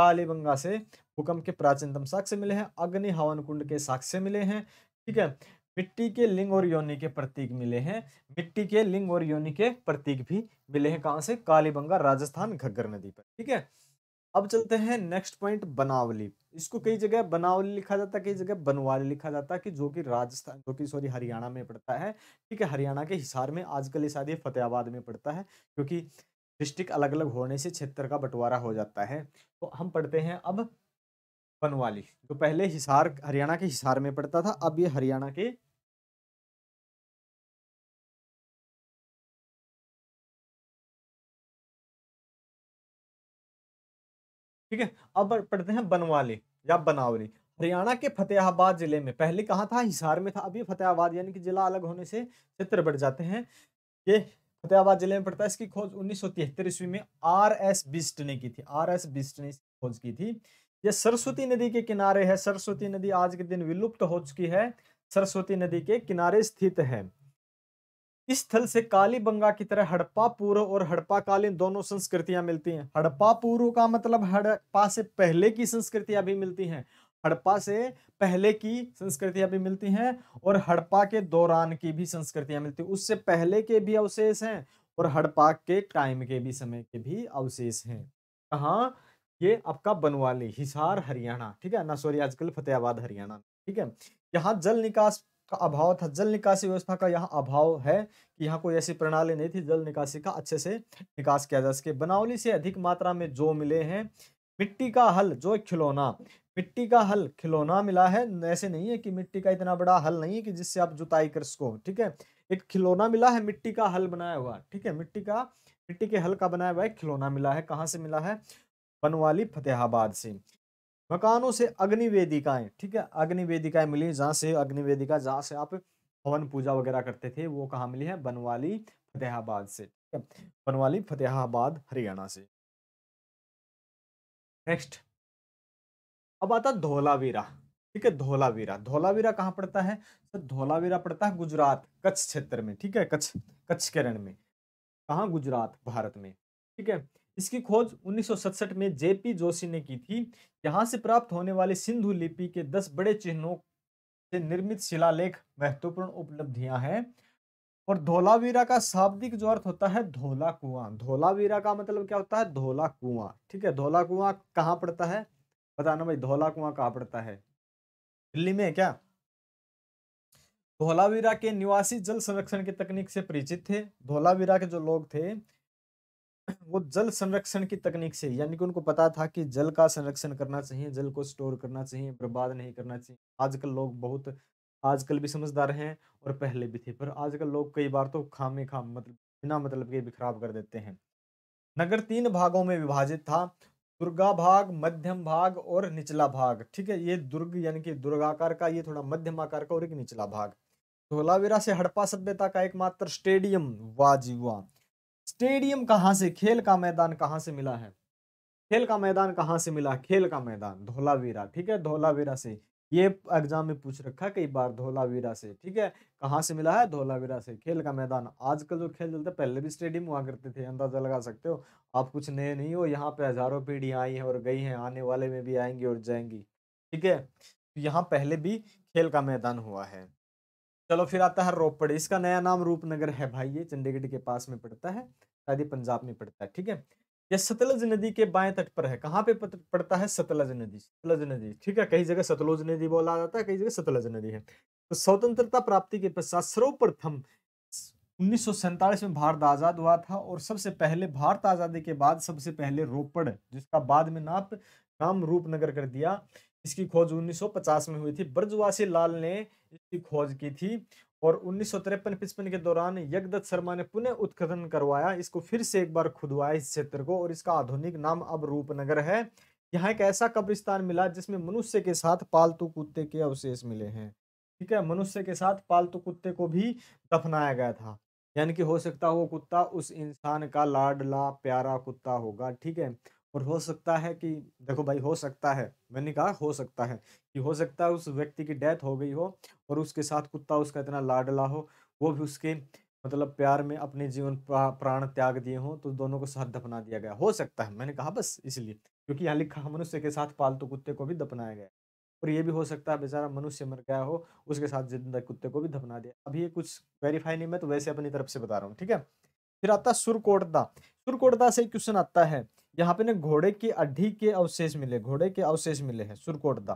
कालीबंगा से भूकंप के प्राचीनतम साक्ष्य मिले हैं अग्नि हवन कुंड के साक्ष्य मिले हैं ठीक है मिट्टी के लिंग और योनि के प्रतीक मिले हैं मिट्टी के लिंग और योनि के प्रतीक भी मिले हैं कहाँ से कालीबंगा राजस्थान घग्गर नदी पर ठीक है अब चलते हैं नेक्स्ट पॉइंट बनावली इसको कई जगह बनावली लिखा जाता है कई जगह बनवाली लिखा जाता है कि जो कि राजस्थान जो कि सॉरी हरियाणा में पड़ता है ठीक है हरियाणा के हिसार में आजकल ये शायद ये फतेहाबाद में पड़ता है क्योंकि डिस्ट्रिक्ट अलग अलग होने से क्षेत्र का बंटवारा हो जाता है तो हम पढ़ते हैं अब बनवाली जो पहले हिसार हरियाणा के हिसार में पड़ता था अब ये हरियाणा के ठीक है अब पढ़ते हैं बनवाली या बनावली हरियाणा के फतेहाबाद जिले में पहले कहाँ था हिसार में था अभी फतेहाबाद यानी कि जिला अलग होने से क्षेत्र बढ़ जाते हैं ये फतेहाबाद जिले में पड़ता है इसकी खोज उन्नीस ईस्वी में आर एस बिस्ट ने की थी आर एस बिस्ट ने खोज की थी यह सरस्वती नदी के किनारे है सरस्वती नदी आज के दिन विलुप्त हो चुकी है सरस्वती नदी के किनारे स्थित है इस स्थल से काली बंगा की तरह हड़प्पा पूर्व और हड़प्पा कालीन दोनों संस्कृतियां मिलती हैं हड़प्पा पूर्व का मतलब हड़प्पा से पहले की संस्कृतियां भी मिलती हैं हड़प्पा से पहले की संस्कृतियां भी मिलती हैं और हड़प्पा के दौरान की भी संस्कृतियां मिलती हैं उससे पहले के भी अवशेष हैं और हड़प्पा के टाइम के भी समय के भी अवशेष हैं कहाँ ये आपका बनवाली हिसार हरियाणा ठीक है ना सॉरी आजकल फतेहाबाद हरियाणा ठीक है यहाँ जल निकास का अभाव था जल निकासी व्यवस्था का यहाँ अभाव है कि यहाँ कोई ऐसी प्रणाली नहीं थी जल निकासी का अच्छे से निकास किया जा सके बनावली से अधिक मात्रा में जो मिले हैं मिट्टी का हल जो खिलौना मिट्टी का हल खिलौना मिला है ऐसे नहीं है कि मिट्टी का इतना बड़ा हल नहीं है कि जिससे आप जुताई कर सको ठीक है एक खिलौना मिला है मिट्टी का हल बनाया हुआ ठीक है मिट्टी का मिट्टी के हल का बनाया हुआ है खिलौना मिला है कहाँ से मिला है बनवाली फतेहाबाद से मकानों से अग्निवेदिकाएं ठीक है अग्निवेदिकाएं मिली जहाँ से अग्निवेदिका जहाँ से आप हवन पूजा वगैरह करते थे वो कहाँ मिली है बनवाली फतेहाबाद से ठीक है बनवाली फतेहाबाद हरियाणा से नेक्स्ट अब आता धोलावीरा ठीक है धोलावीरा धोलावीरा कहाँ पड़ता है सर धोलावीरा पड़ता है गुजरात कच्छ क्षेत्र में ठीक है कच्छ कच्छ के रण में कहा गुजरात भारत में ठीक है इसकी खोज 1967 में जेपी जोशी ने की थी यहाँ से प्राप्त होने वाले सिंधु लिपि के 10 बड़े चिन्हों से निर्मित शिलालेख महत्वपूर्ण उपलब्धियां हैं और धोलावीरा का शाब्दिक जो अर्थ होता है धोला कुआं धोलावीरा का मतलब क्या होता है धोला कुआं ठीक है धोला कुआं कहाँ पड़ता है बताना भाई धोला कुआं कहाँ पड़ता है दिल्ली में है क्या धोलावीरा के निवासी जल संरक्षण की तकनीक से परिचित थे धोलावीरा के जो लोग थे वो जल संरक्षण की तकनीक से यानी कि उनको पता था कि जल का संरक्षण करना चाहिए जल को स्टोर करना चाहिए बर्बाद नहीं करना चाहिए आजकल लोग बहुत आजकल भी समझदार हैं और पहले भी थे पर आजकल लोग कई बार तो खामे खाम मतलब बिना मतलब के भी खराब कर देते हैं नगर तीन भागों में विभाजित था दुर्गा भाग मध्यम भाग और निचला भाग ठीक है ये दुर्ग यानी कि दुर्गाकार का ये थोड़ा मध्यम आकार का और एक निचला भाग धोलावीरा से हड़प्पा सभ्यता का एकमात्र स्टेडियम वाजीवा स्टेडियम कहाँ से खेल का मैदान कहाँ से मिला है खेल का मैदान कहाँ से मिला खेल का मैदान धोलावीरा ठीक है धोलावीरा से ये एग्जाम में पूछ रखा है कई बार धोलावीरा से ठीक है कहाँ से मिला है धोलावीरा से खेल का मैदान आजकल जो खेल चलते पहले भी स्टेडियम हुआ करते थे अंदाजा लगा सकते हो आप कुछ नए नहीं हो यहाँ पे हजारों पीढ़ियाँ आई हैं और गई हैं आने वाले में भी आएंगी और जाएंगी ठीक है तो यहाँ पहले भी खेल का मैदान हुआ है चलो फिर आता है रोपड़ इसका नया नाम रूपनगर है भाई ये चंडीगढ़ के पास में पड़ता है शायद पंजाब में पड़ता है ठीक है यह सतलज नदी के बाएं तट पर है कहाँ पे पड़ता है सतलज नदी सतलज नदी ठीक है कई जगह सतलुज नदी बोला जाता है कई जगह सतलज नदी है तो स्वतंत्रता प्राप्ति के पश्चात सर्वप्रथम उन्नीस में भारत आज़ाद हुआ था और सबसे पहले भारत आज़ादी के बाद सबसे पहले रोपड़ जिसका बाद में नाप नाम रूपनगर कर दिया इसकी खोज 1950 में हुई थी ब्रजवासी लाल ने इसकी खोज की थी और उन्नीस सौ तिरपन के दौरान यज्ञ शर्मा ने पुनः उत्खनन करवाया इसको फिर से एक बार खुदवाया इस क्षेत्र को और इसका आधुनिक नाम अब रूपनगर है यहाँ एक ऐसा कब्रिस्तान मिला जिसमें मनुष्य के साथ पालतू कुत्ते के अवशेष मिले हैं ठीक है मनुष्य के साथ पालतू कुत्ते को भी दफनाया गया था यानी कि हो सकता हो कुत्ता उस इंसान का लाडला प्यारा कुत्ता होगा ठीक है और हो सकता है कि देखो भाई हो सकता है मैंने कहा हो सकता है कि हो सकता है उस व्यक्ति की डेथ हो गई हो और उसके साथ कुत्ता उसका इतना लाडला हो वो भी उसके मतलब प्यार में अपने जीवन प्राण त्याग दिए हों तो दोनों को साथ दफना दिया गया हो सकता है मैंने कहा बस इसलिए क्योंकि यहाँ लिखा मनुष्य के साथ पालतू कुत्ते को भी दफनाया गया और ये भी हो सकता है बेचारा मनुष्य मर गया हो उसके साथ जिंदा कुत्ते को भी दफना दिया अभी ये कुछ वेरीफाई नहीं मैं तो वैसे अपनी तरफ से बता रहा हूँ ठीक है फिर आता सुरकोटदा सुरकोटदा से क्वेश्चन आता है यहाँ पे ना घोड़े की अड्ढी के अवशेष मिले घोड़े के अवशेष मिले हैं सुरकोटदा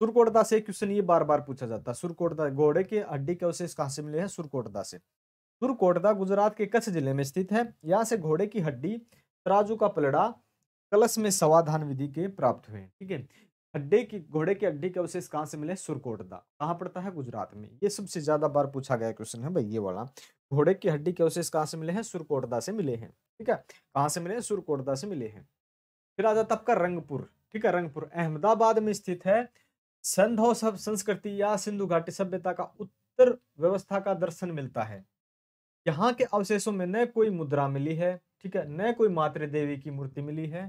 सुरकोटदा से क्वेश्चन ये बार बार पूछा जाता है सुरकोटदा घोड़े के अड्डी के अवशेष कहाँ से मिले हैं सुरकोटदा से सुरकोटदा गुजरात के कच्छ जिले में स्थित है यहाँ से घोड़े की हड्डी तराजू का पलड़ा कलश में सवाधान विधि के प्राप्त हुए ठीक है हड्डे की घोड़े के अड्डी के अवशेष कहाँ से मिले सुरकोटदा कहाँ पड़ता है गुजरात में ये सबसे ज्यादा बार पूछा गया क्वेश्चन है भाई ये वाला घोड़े की हड्डी के अवशेष कहाँ से मिले हैं सुरकोटदा से मिले हैं ठीक है कहाँ से मिले हैं सुरकोटदा से मिले हैं फिर आ जाता आपका रंगपुर ठीक है रंगपुर अहमदाबाद में स्थित है संधो सब संस्कृति या सिंधु घाटी सभ्यता का उत्तर व्यवस्था का दर्शन मिलता है यहाँ के अवशेषों में न कोई मुद्रा मिली है ठीक है न कोई मातृ देवी की मूर्ति मिली है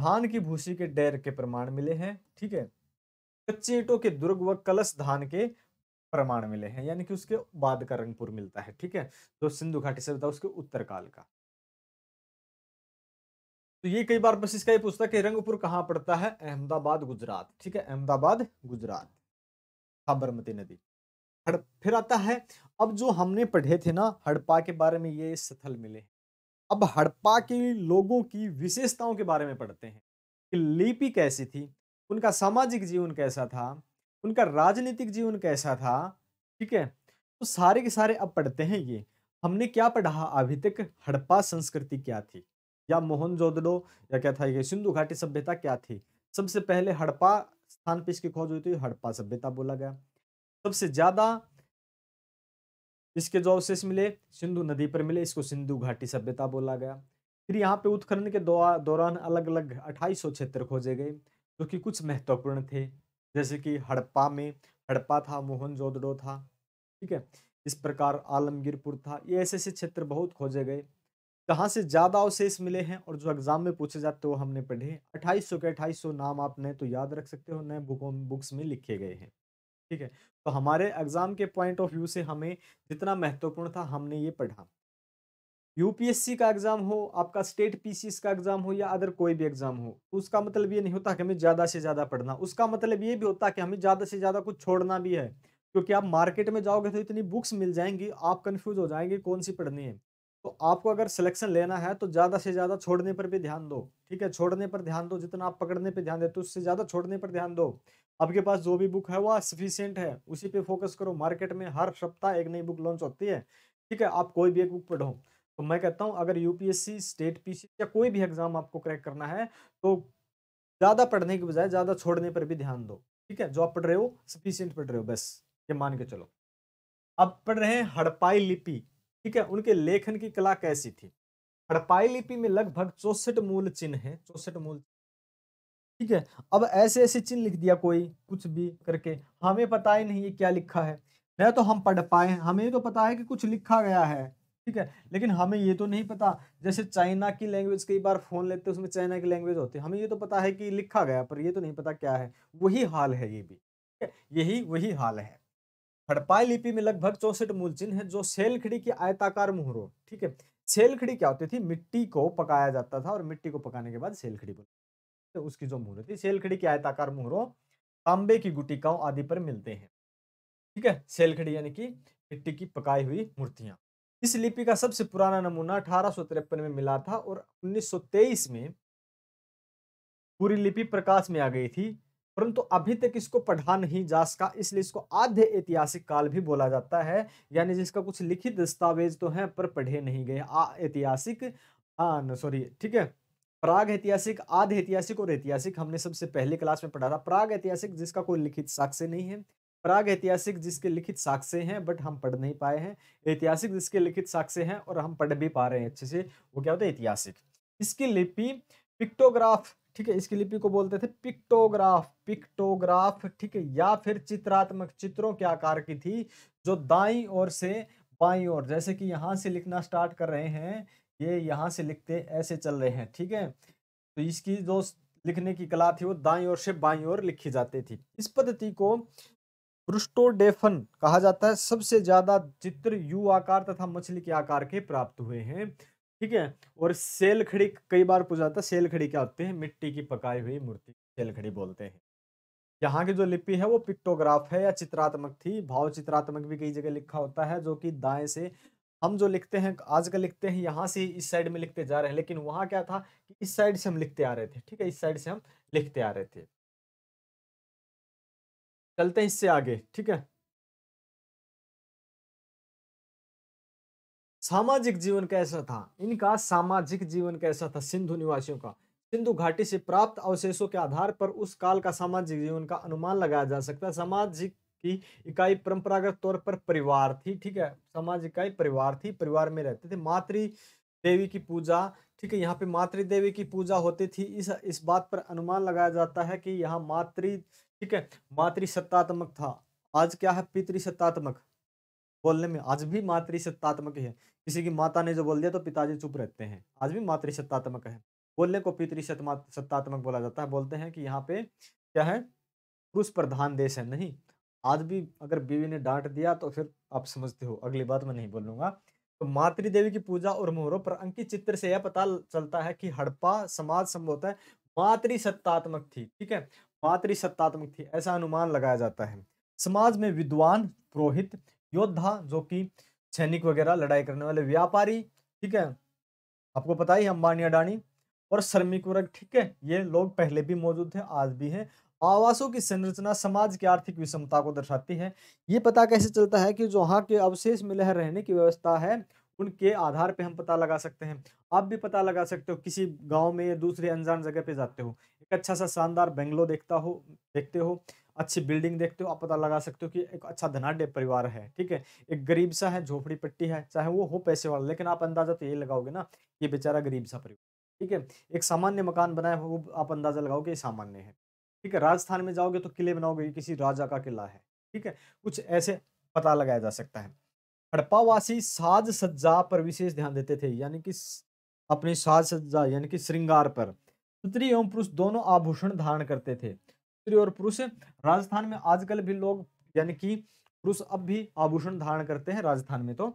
धान की भूसी के डेर के प्रमाण मिले हैं ठीक है कच्चे ईटों के दुर्ग व कलश धान के प्रमाण मिले हैं यानी कि उसके बाद का रंगपुर मिलता है ठीक है तो सिंधु घाटी सभ्यता उसके उत्तर काल का तो ये कई बार बस इसका ये पूछता है कि रंगपुर कहाँ पड़ता है अहमदाबाद गुजरात ठीक है अहमदाबाद गुजरात साबरमती नदी फिर आता है अब जो हमने पढ़े थे ना हड़प्पा के बारे में ये स्थल मिले अब हड़प्पा के लोगों की विशेषताओं के बारे में पढ़ते हैं कि लिपि कैसी थी उनका सामाजिक जीवन कैसा था उनका राजनीतिक जीवन कैसा था ठीक है तो सारे के सारे अब पढ़ते हैं ये हमने क्या पढ़ा अभी तक हड़प्पा संस्कृति क्या थी या मोहनजोदड़ो या क्या था ये सिंधु घाटी सभ्यता क्या थी सबसे पहले हड़प्पा स्थान पर इसकी खोज हुई थी हड़प्पा सभ्यता बोला गया सबसे ज्यादा इसके जो अवशेष मिले सिंधु नदी पर मिले इसको सिंधु घाटी सभ्यता बोला गया फिर यहाँ पे उत्खनन के दौरान अलग अलग अट्ठाईस क्षेत्र खोजे गए जो कि कुछ महत्वपूर्ण थे जैसे कि हड़प्पा में हड़प्पा था मोहनजोदड़ो था ठीक है इस प्रकार आलमगीरपुर था ये ऐसे ऐसे क्षेत्र बहुत खोजे गए कहाँ से ज़्यादा अवशेष मिले हैं और जो एग्जाम में पूछे जाते वो हमने पढ़े अट्ठाईस सौ के अट्ठाईस सौ नाम आप नए तो याद रख सकते हो नए बुकों बुक्स में लिखे गए हैं ठीक है तो हमारे एग्जाम के पॉइंट ऑफ व्यू से हमें जितना महत्वपूर्ण था हमने ये पढ़ा यूपीएससी का एग्जाम हो आपका स्टेट पी का एग्जाम हो या अदर कोई भी एग्जाम हो तो उसका मतलब ये नहीं होता कि हमें ज़्यादा से ज़्यादा पढ़ना उसका मतलब ये भी होता कि हमें ज़्यादा से ज़्यादा कुछ छोड़ना भी है क्योंकि आप मार्केट में जाओगे तो इतनी बुक्स मिल जाएंगी आप कन्फ्यूज हो जाएंगे कौन सी पढ़नी है तो आपको अगर सिलेक्शन लेना है तो ज़्यादा से ज़्यादा छोड़ने पर भी ध्यान दो ठीक है छोड़ने पर ध्यान दो जितना आप पकड़ने पर ध्यान देते हो उससे ज़्यादा छोड़ने पर ध्यान दो आपके पास जो भी बुक है वह सफिशियंट है उसी पे फोकस करो मार्केट में हर सप्ताह एक नई बुक लॉन्च होती है ठीक है आप कोई भी एक बुक पढ़ो तो मैं कहता हूँ अगर यूपीएससी स्टेट पीसी या कोई भी एग्जाम आपको क्रैक करना है तो ज़्यादा पढ़ने के बजाय ज़्यादा छोड़ने पर भी ध्यान दो ठीक है जो आप पढ़ रहे हो सफिशियंट पढ़ रहे हो बस ये मान के चलो अब पढ़ रहे हैं हड़पाई लिपि ठीक है उनके लेखन की कला कैसी थी हड़पाई लिपि में लगभग चौसठ मूल चिन्ह है चौसठ मूल ठीक है अब ऐसे ऐसे चिन्ह लिख दिया कोई कुछ भी करके हमें पता ही नहीं क्या लिखा है न तो हम पढ़ पाए हमें तो पता है कि कुछ लिखा गया है ठीक है लेकिन हमें ये तो नहीं पता जैसे चाइना की लैंग्वेज कई बार फोन लेते हैं उसमें चाइना की लैंग्वेज होती है हमें ये तो पता है कि लिखा गया पर ये तो नहीं पता क्या है वही हाल है ये भी ठीक है यही वही हाल है हड़पाई लिपि में लगभग चौसठ मूल चिन्ह है जो सेलखड़ी की आयताकार मुहरों ठीक है सेलखड़ी क्या होती थी मिट्टी को पकाया जाता था और मिट्टी को पकाने के बाद सेलखड़ी बोलते तो उसकी जो मुहर थी सेलखड़ी की आयताकार मुहरों तांबे की गुटिकाओं आदि पर मिलते हैं ठीक है सेलखड़ी यानी कि मिट्टी की पकाई हुई मूर्तियां इस लिपि का सबसे पुराना नमूना अठारह में मिला था और उन्नीस में पूरी लिपि प्रकाश में आ गई थी परंतु अभी तक इसको पढ़ा नहीं जा सका इसलिए इसको आध्य ऐतिहासिक काल भी बोला जाता है यानी जिसका कुछ लिखित दस्तावेज तो हैं पर पढ़े नहीं गए ऐतिहासिक सॉरी ठीक है प्राग ऐतिहासिक आध्य ऐतिहासिक और ऐतिहासिक हमने सबसे पहले क्लास में पढ़ा था प्राग ऐतिहासिक जिसका कोई लिखित साक्ष्य नहीं है प्राग ऐतिहासिक जिसके लिखित साक्ष्य हैं बट हम पढ़ नहीं पाए हैं ऐतिहासिक जिसके लिखित साक्ष्य हैं और हम पढ़ भी पा रहे हैं अच्छे से वो क्या होता है ऐतिहासिक इसकी लिपि पिक्टोग्राफ ठीक है इसकी लिपि को बोलते थे पिक्टोग्राफ पिक्टोग्राफ ठीक है या फिर चित्रात्मक चित्रों के आकार की थी जो दाई और से बाई और जैसे कि यहाँ से लिखना स्टार्ट कर रहे हैं ये यहाँ से लिखते ऐसे चल रहे हैं ठीक है तो इसकी जो लिखने की कला थी वो दाई और से बाई और लिखी जाती थी इस पद्धति को ब्रुस्टोडेफन कहा जाता है सबसे ज्यादा चित्र यू आकार तथा मछली के आकार के प्राप्त हुए हैं ठीक है और सेल खड़ी कई बार पूछा जाता है सेल खड़ी क्या होती है मिट्टी की पकाई हुई मूर्ति सेल खड़ी बोलते हैं यहाँ की जो लिपि है वो पिक्टोग्राफ है या चित्रात्मक थी भाव चित्रात्मक भी कई जगह लिखा होता है जो कि दाएं से हम जो लिखते हैं आजकल लिखते हैं यहाँ से इस साइड में लिखते जा रहे हैं लेकिन वहाँ क्या था कि इस साइड से हम लिखते आ रहे थे ठीक है इस साइड से हम लिखते आ रहे थे चलते हैं इससे आगे ठीक है सामाजिक जीवन कैसा था इनका सामाजिक जीवन कैसा था सिंधु निवासियों का सिंधु घाटी से प्राप्त अवशेषों के आधार पर उस काल का सामाजिक जीवन का अनुमान लगाया जा सकता है सामाजिक की इकाई परंपरागत तौर पर परिवार थी ठीक है समाज इकाई परिवार थी परिवार में रहते थे मातृ देवी की पूजा ठीक है यहाँ पे मातृ देवी की पूजा होती थी इस इस बात पर अनुमान लगाया जाता है कि यहाँ मातृ ठीक है मातृ सत्तात्मक था आज क्या है पितृसत्तात्मक बोलने में आज भी मातृ सत्तात्मक है किसी की माता ने जो बोल दिया तो पिताजी चुप रहते हैं आज भी मातृसत्तात्मक है बोलने को सत्तात्मक बोला जाता है बोलते हैं कि यहाँ पे क्या है पुरुष प्रधान देश है नहीं आज भी अगर बीवी ने डांट दिया तो फिर आप समझते हो अगली बात मैं नहीं बोलूंगा तो मातृदेवी की पूजा और मोहरों पर अंकित चित्र से यह पता चलता है कि हड़प्पा समाज संभवत संभवतः मातृसत्तात्मक थी ठीक है मातृसत्तात्मक थी ऐसा अनुमान लगाया जाता है समाज में विद्वान पुरोहित योद्धा जो कि सैनिक वगैरह लड़ाई करने वाले व्यापारी ठीक है आपको पता ही अंबानी अडानी और श्रमिक वर्ग ठीक है ये लोग पहले भी मौजूद थे आज भी हैं आवासों की संरचना समाज की आर्थिक विषमता को दर्शाती है ये पता कैसे चलता है कि जो वहाँ के अवशेष मिले लहर रहने की व्यवस्था है उनके आधार पे हम पता लगा सकते हैं आप भी पता लगा सकते हो किसी गांव में या दूसरे अनजान जगह पे जाते हो एक अच्छा सा शानदार बंगलो देखता हो देखते हो अच्छी बिल्डिंग देखते हो आप पता लगा सकते हो कि एक अच्छा धनाढ़ परिवार है ठीक है एक गरीब सा है झोपड़ी पट्टी है चाहे वो हो पैसे वाला लेकिन आप अंदाजा तो ये लगाओगे ना ये बेचारा गरीब सा परिवार ठीक है एक सामान्य मकान बनाया वो आप अंदाजा लगाओगे ये सामान्य है ठीक है राजस्थान में जाओगे तो किले बनाओगे किसी राजा का किला है ठीक है कुछ ऐसे पता लगाया जा सकता है हड़प्पावासी साज सज्जा पर विशेष ध्यान देते थे यानी कि अपनी साज सज्जा यानी कि श्रृंगार पर स्त्री एवं पुरुष दोनों आभूषण धारण करते थे स्त्री और पुरुष राजस्थान में आजकल भी लोग यानी कि पुरुष अब भी आभूषण धारण करते हैं राजस्थान में तो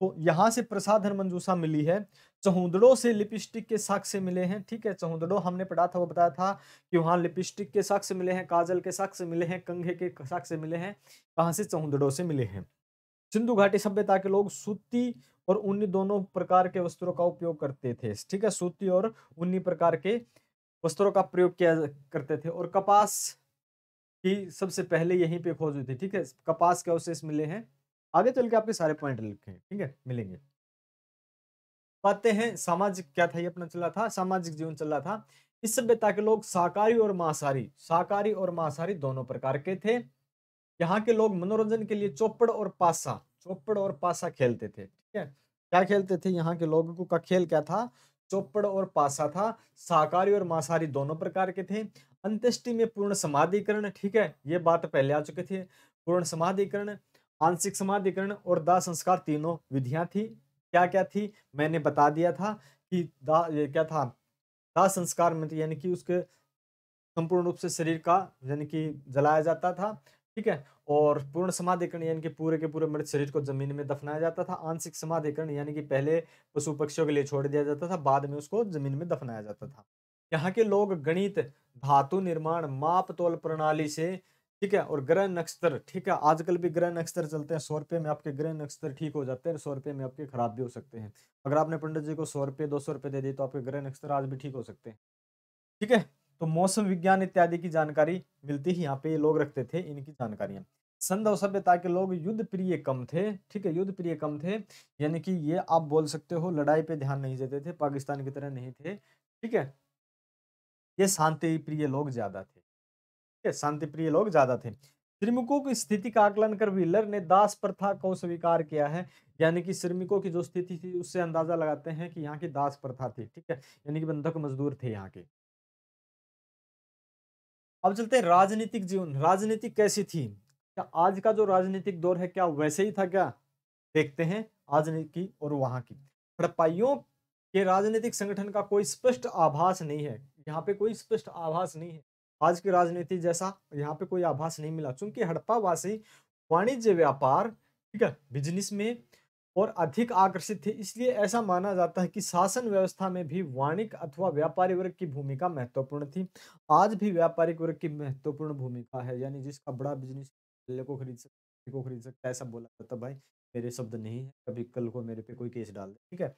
तो यहाँ से प्रसाधन मंजूसा मिली है चहुदड़ों से लिपस्टिक के साक्ष्य मिले हैं ठीक है चहुदड़ो हमने पढ़ा था वो बताया था कि वहाँ लिपस्टिक के साक्ष्य मिले हैं काजल के साक्ष्य मिले हैं कंघे के साक्ष्य मिले हैं कहाँ से चहुदड़ों से मिले हैं सिंधु घाटी सभ्यता के लोग सूती और उन्नी दोनों प्रकार के वस्त्रों का उपयोग करते थे ठीक है सूती और उन्नी प्रकार के वस्त्रों का प्रयोग किया करते थे और कपास की सबसे पहले यहीं पे खोज हुई थी ठीक है कपास के अवशेष मिले हैं आगे चल के आपके सारे पॉइंट लिखे ठीक है मिलेंगे पाते हैं सामाजिक क्या था ये अपना चला था सामाजिक जीवन चल रहा था इस सभ्यता के लोग शाकाहारी और मांसाहारी शाकाहारी और मांसाहारी दोनों प्रकार के थे यहाँ के लोग मनोरंजन के लिए चौपड़ और पासा चौपड़ और पासा खेलते थे ठीक है क्या खेलते थे यहाँ के लोगों का खेल क्या था चौपड़ और पासा था साकारी और मांसाहारी दोनों प्रकार के थे अंत्येष्टि में पूर्ण समाधिकरण ठीक है ये बात पहले आ चुके थे पूर्ण समाधिकरण आंशिक समाधिकरण और दाह संस्कार तीनों विधियां थी क्या क्या थी मैंने बता दिया था कि दाह ये क्या था दाह संस्कार में तो यानी कि उसके संपूर्ण रूप से शरीर का यानी कि जलाया जाता था ठीक है और पूर्ण समाधिकरण यानी कि पूरे के पूरे मृत शरीर को जमीन में दफनाया जाता था आंशिक समाधिकरण यानी कि पहले पशु पक्षियों के लिए छोड़ दिया जाता था बाद में उसको जमीन में दफनाया जाता था यहाँ के लोग गणित धातु निर्माण माप तोल प्रणाली से ठीक है और ग्रह नक्षत्र ठीक है आजकल भी ग्रह नक्षत्र चलते हैं सौ रुपये में आपके ग्रह नक्षत्र ठीक हो जाते हैं सौ रुपये में आपके खराब भी हो सकते हैं अगर आपने पंडित जी को सौ रुपये दो सौ रुपये दे दिए तो आपके ग्रह नक्षत्र आज भी ठीक हो सकते हैं ठीक है तो मौसम विज्ञान इत्यादि की जानकारी मिलती ही यहाँ पे ये लोग रखते थे इनकी जानकारियां संधव सभ्यता के लोग युद्ध प्रिय कम थे ठीक है युद्ध प्रिय कम थे यानी कि ये आप बोल सकते हो लड़ाई पे ध्यान नहीं देते थे पाकिस्तान की तरह नहीं थे ठीक है ये शांति प्रिय लोग ज्यादा थे ठीक है शांति प्रिय लोग ज्यादा थे श्रमिकों की स्थिति का आकलन कर व्हीलर ने दास प्रथा को स्वीकार किया है यानी कि श्रमिकों की जो स्थिति थी उससे अंदाजा लगाते हैं कि यहाँ की दास प्रथा थी ठीक है यानी कि बंधक मजदूर थे यहाँ के अब चलते हैं राजनीतिक जीवन राजनीति कैसी थी क्या आज का जो राजनीतिक दौर है क्या वैसे ही था क्या देखते हैं आज की और वहाँ की हड़पाइयों के राजनीतिक संगठन का कोई स्पष्ट आभास नहीं है यहाँ पे कोई स्पष्ट आभास नहीं है आज की राजनीति जैसा यहाँ पे कोई आभास नहीं मिला चूंकि हड़प्पावासी वाणिज्य व्यापार ठीक है बिजनेस में और अधिक आकर्षित थे इसलिए ऐसा माना जाता है कि शासन व्यवस्था में भी वाणिक अथवा व्यापारी वर्ग की भूमिका महत्वपूर्ण थी आज भी व्यापारिक वर्ग की महत्वपूर्ण भूमिका है यानी जिसका बड़ा बिजनेस को खरीद सकता को खरीद सकता ऐसा बोला जाता भाई मेरे शब्द नहीं है कभी कल को मेरे पे कोई केस डाल दे ठीक है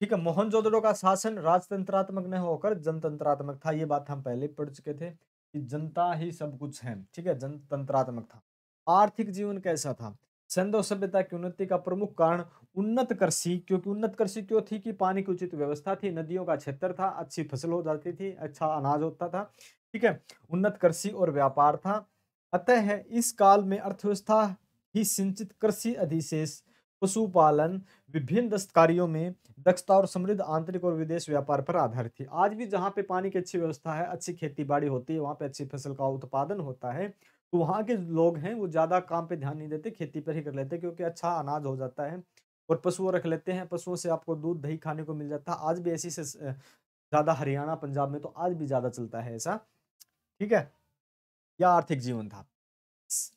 ठीक है मोहनजोदड़ो का शासन राजतंत्रात्मक न होकर जनतंत्रात्मक था ये बात हम पहले पढ़ चुके थे कि जनता ही सब कुछ है ठीक है जनतंत्रात्मक था आर्थिक जीवन कैसा था सिंधु सभ्यता की उन्नति का प्रमुख कारण उन्नत कृषि क्योंकि उन्नत कृषि क्यों थी कि पानी की उचित व्यवस्था थी नदियों का क्षेत्र था अच्छी फसल हो जाती थी अच्छा अनाज होता था ठीक है उन्नत कृषि और व्यापार था अतः इस काल में अर्थव्यवस्था ही सिंचित कृषि अधिशेष पशुपालन विभिन्न दस्तकारियों में दक्षता और समृद्ध आंतरिक और विदेश व्यापार पर आधारित थी आज भी जहाँ पे पानी की अच्छी व्यवस्था है अच्छी खेती बाड़ी होती है वहाँ पे अच्छी फसल का उत्पादन होता है तो वहाँ के लोग हैं वो ज़्यादा काम पे ध्यान नहीं देते खेती पर ही कर लेते क्योंकि अच्छा अनाज हो जाता है और पशुओं रख लेते हैं पशुओं से आपको दूध दही खाने को मिल जाता है आज भी ऐसी से ज़्यादा हरियाणा पंजाब में तो आज भी ज़्यादा चलता है ऐसा ठीक है यह आर्थिक जीवन था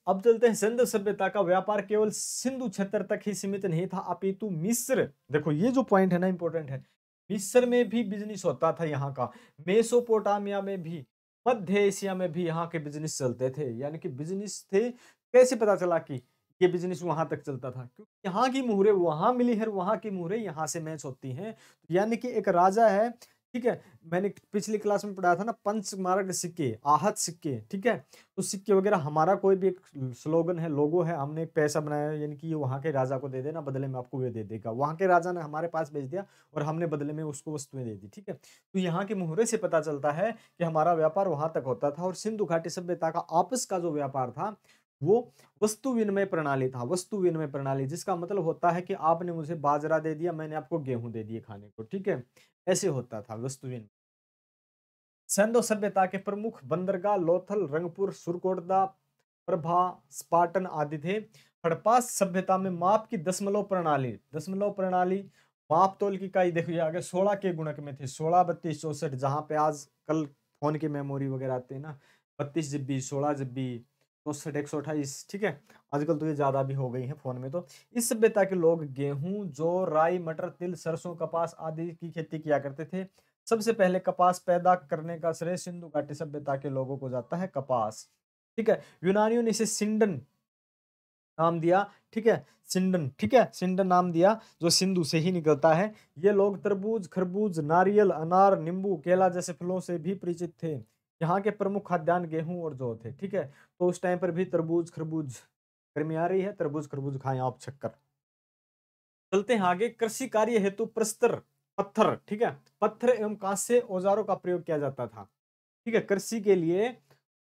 अब चलते हैं सिंधु सभ्यता का व्यापार केवल सिंधु क्षेत्र तक ही सीमित नहीं था अपितु मिस्र देखो ये जो पॉइंट है ना इंपॉर्टेंट है मिस्र में भी बिजनेस होता था यहाँ का मेसोपोटामिया में भी मध्य एशिया में भी यहाँ के बिजनेस चलते थे यानी कि बिजनेस थे कैसे पता चला कि ये बिजनेस वहाँ तक चलता था क्योंकि यहाँ की मुहरें वहाँ मिली है वहाँ की मुहरें यहाँ से मैच होती हैं तो यानी कि एक राजा है ठीक है मैंने पिछली क्लास में पढ़ाया था ना पंच मार्ग सिक्के आहत सिक्के ठीक है तो सिक्के वगैरह हमारा कोई भी एक स्लोगन है लोगो है हमने एक पैसा बनाया यानी कि ये वहाँ के राजा को दे देना बदले में आपको वे दे देगा वहाँ के राजा ने हमारे पास भेज दिया और हमने बदले में उसको वस्तुएं दे दी ठीक है तो यहाँ के मुहरे से पता चलता है कि हमारा व्यापार वहाँ तक होता था और सिंधु घाटी सभ्यता का आपस का जो व्यापार था वो वस्तु विनिमय प्रणाली था वस्तु विनिमय प्रणाली जिसका मतलब होता है कि आपने मुझे बाजरा दे दिया मैंने आपको गेहूं दे दिए खाने को ठीक है ऐसे होता था वस्तु विनिमय सैंधो सभ्यता के प्रमुख बंदरगाह लोथल रंगपुर सुरकोटदा प्रभा स्पाटन आदि थे हड़प्पा सभ्यता में माप की दशमलव प्रणाली दशमलव प्रणाली माप तोल की इकाई देखिए आगे सोलह के गुणक में थी सोलह बत्तीस चौसठ जहाँ पे आज कल फोन की मेमोरी वगैरह आते हैं ना बत्तीस जिब्बी सोलह जिब्बी तो एक सौ अट्ठाईस ठीक है आजकल तो ये ज़्यादा भी हो गई है फ़ोन में तो इस सभ्यता के लोग गेहूं जो राई मटर तिल सरसों कपास आदि की खेती किया करते थे सबसे पहले कपास पैदा करने का श्रेय सिंधु घाटी सभ्यता के लोगों को जाता है कपास ठीक है यूनानियों ने इसे सिंडन नाम दिया ठीक है सिंडन ठीक है सिंडन नाम दिया जो सिंधु से ही निकलता है ये लोग तरबूज खरबूज नारियल अनार नींबू केला जैसे फलों से भी परिचित थे यहाँ के प्रमुख खाद्यान्न गेहूँ और जौ थे ठीक है तो उस टाइम पर भी तरबूज खरबूज गर्मी आ रही है तरबूज खरबूज खाएं आप चक्कर चलते हैं आगे कृषि कार्य हेतु प्रस्तर पत्थर ठीक है पत्थर एवं कांसे औजारों का प्रयोग किया जाता था ठीक है कृषि के लिए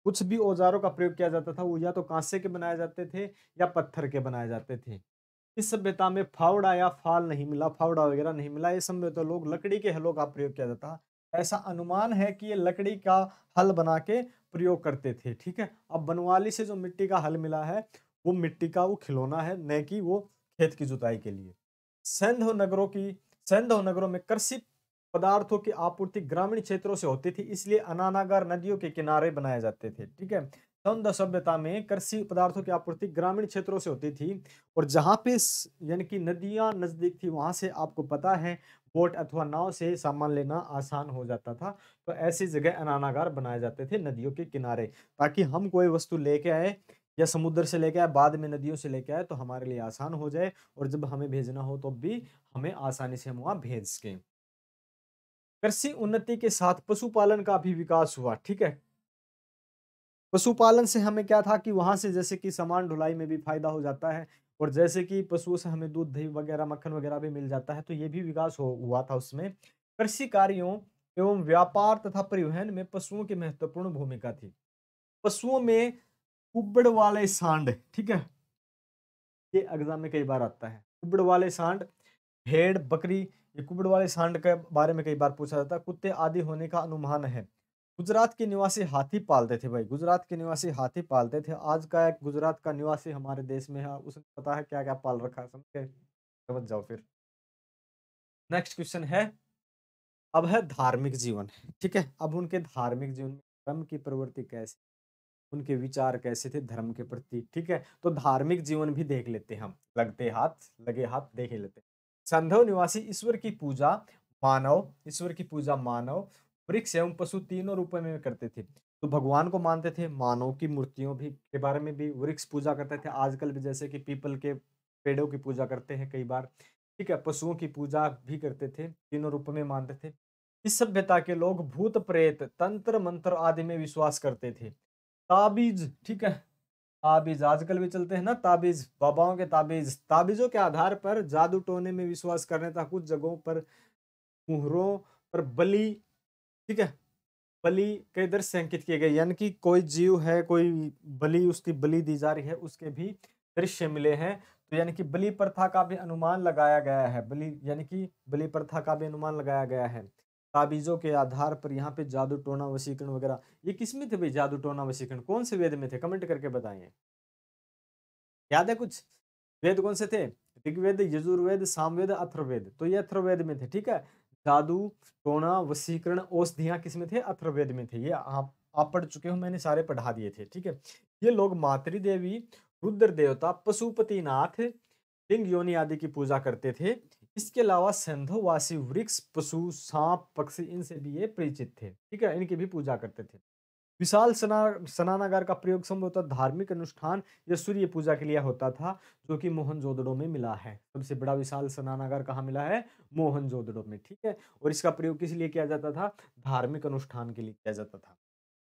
कुछ भी औजारों का प्रयोग किया जाता था वो या तो कांसे के बनाए जाते थे या पत्थर के बनाए जाते थे इस सभ्यता में फावड़ा या फाल नहीं मिला फावड़ा वगैरह नहीं मिला इस समय तो लोग लकड़ी के हलों का प्रयोग किया जाता ऐसा अनुमान है कि ये लकड़ी का हल बना के प्रयोग करते थे ठीक है अब बनवाली से जो मिट्टी का हल मिला है वो मिट्टी का वो खिलौना है न कि वो खेत की जुताई के लिए सैंधव नगरों की सैंधव नगरों में कृषि पदार्थों की आपूर्ति ग्रामीण क्षेत्रों से होती थी इसलिए अनानागार नदियों के किनारे बनाए जाते थे ठीक है सौंध सभ्यता में कृषि पदार्थों की आपूर्ति ग्रामीण क्षेत्रों से होती थी और जहाँ पे यानी कि नदियाँ नज़दीक थी वहाँ से आपको पता है बोट अथवा नाव से सामान लेना आसान हो जाता था तो ऐसी जगह अनानागार बनाए जाते थे नदियों के किनारे ताकि हम कोई वस्तु लेके आए या समुद्र से लेके आए बाद में नदियों से लेके आए तो हमारे लिए आसान हो जाए और जब हमें भेजना हो तो भी हमें आसानी से हम वहाँ भेज सकें कृषि उन्नति के साथ पशुपालन का भी विकास हुआ ठीक है पशुपालन से हमें क्या था कि वहां से जैसे कि सामान ढुलाई में भी फायदा हो जाता है और जैसे कि पशुओं से हमें दूध दही वगैरह मक्खन वगैरह भी मिल जाता है तो ये भी विकास हो हुआ था उसमें कृषि कार्यों एवं व्यापार तथा परिवहन में पशुओं की महत्वपूर्ण भूमिका थी पशुओं में कुबड़ वाले सांड ठीक है ये एग्जाम में कई बार आता है कुबड़ वाले सांड भेड़ बकरी ये वाले सांड के बारे में कई बार पूछा जाता है कुत्ते आदि होने का अनुमान है गुजरात के निवासी हाथी पालते थे भाई गुजरात के निवासी हाथी पालते थे आज का एक गुजरात का निवासी हमारे देश में है उसने पता है क्या क्या पाल रखा है समझे समझ जाओ फिर नेक्स्ट क्वेश्चन है अब है धार्मिक जीवन ठीक है अब उनके धार्मिक जीवन में धर्म की प्रवृत्ति कैसी उनके विचार कैसे थे धर्म के प्रति ठीक है तो धार्मिक जीवन भी देख लेते हैं हम लगते हाथ लगे हाथ देख ही लेते हैं संधव निवासी ईश्वर की पूजा मानव ईश्वर की पूजा मानव वृक्ष एवं पशु तीनों रूपों में करते थे तो भगवान को मानते थे मानव की मूर्तियों भी के बारे में भी वृक्ष पूजा करते थे आजकल भी जैसे कि पीपल के पेड़ों की पूजा करते हैं कई बार ठीक है पशुओं की पूजा भी करते थे तीनों रूपों में मानते थे इस सभ्यता के लोग भूत प्रेत तंत्र मंत्र आदि में विश्वास करते थे ताबीज ठीक है ताबीज आजकल भी चलते हैं ना ताबीज बाबाओं के ताबीज ताबीजों के आधार पर जादू टोने में विश्वास करने था कुछ जगहों पर मुहरों पर बलि ठीक है बलि के इधर संकित किए गए यानी कि कोई जीव है कोई बलि उसकी बलि दी जा रही है उसके भी दृश्य मिले हैं तो यानी कि बलि प्रथा का भी अनुमान लगाया गया है बलि यानी कि बलि प्रथा का भी अनुमान लगाया गया है ताबीजों के आधार पर यहाँ पे जादू टोना वशीकरण वगैरह ये किस में थे भाई जादू टोना वशीकरण कौन से वेद में थे कमेंट करके बताइए याद है कुछ वेद कौन से थे ऋग्वेद यजुर्वेद सामवेद अथर्वेद तो ये अथर्वेद में थे ठीक है जादू टोना वसीकरण औषधियाँ किस में थे अथर्वेद में थे ये आप आप पढ़ चुके हो मैंने सारे पढ़ा दिए थे ठीक है ये लोग मातृ देवी रुद्र देवता पशुपतिनाथ लिंग योनि आदि की पूजा करते थे इसके अलावा संधोवासी वृक्ष पशु सांप पक्षी इनसे भी ये परिचित थे ठीक है इनकी भी पूजा करते थे विशाल सना स्नानागार का प्रयोग संभवतः धार्मिक अनुष्ठान या सूर्य पूजा के लिए होता था जो कि मोहनजोदड़ो में मिला है सबसे बड़ा विशाल स्नानागार कहाँ मिला है मोहनजोदड़ो में ठीक है और इसका प्रयोग किस लिए किया जाता था धार्मिक अनुष्ठान के लिए किया जाता था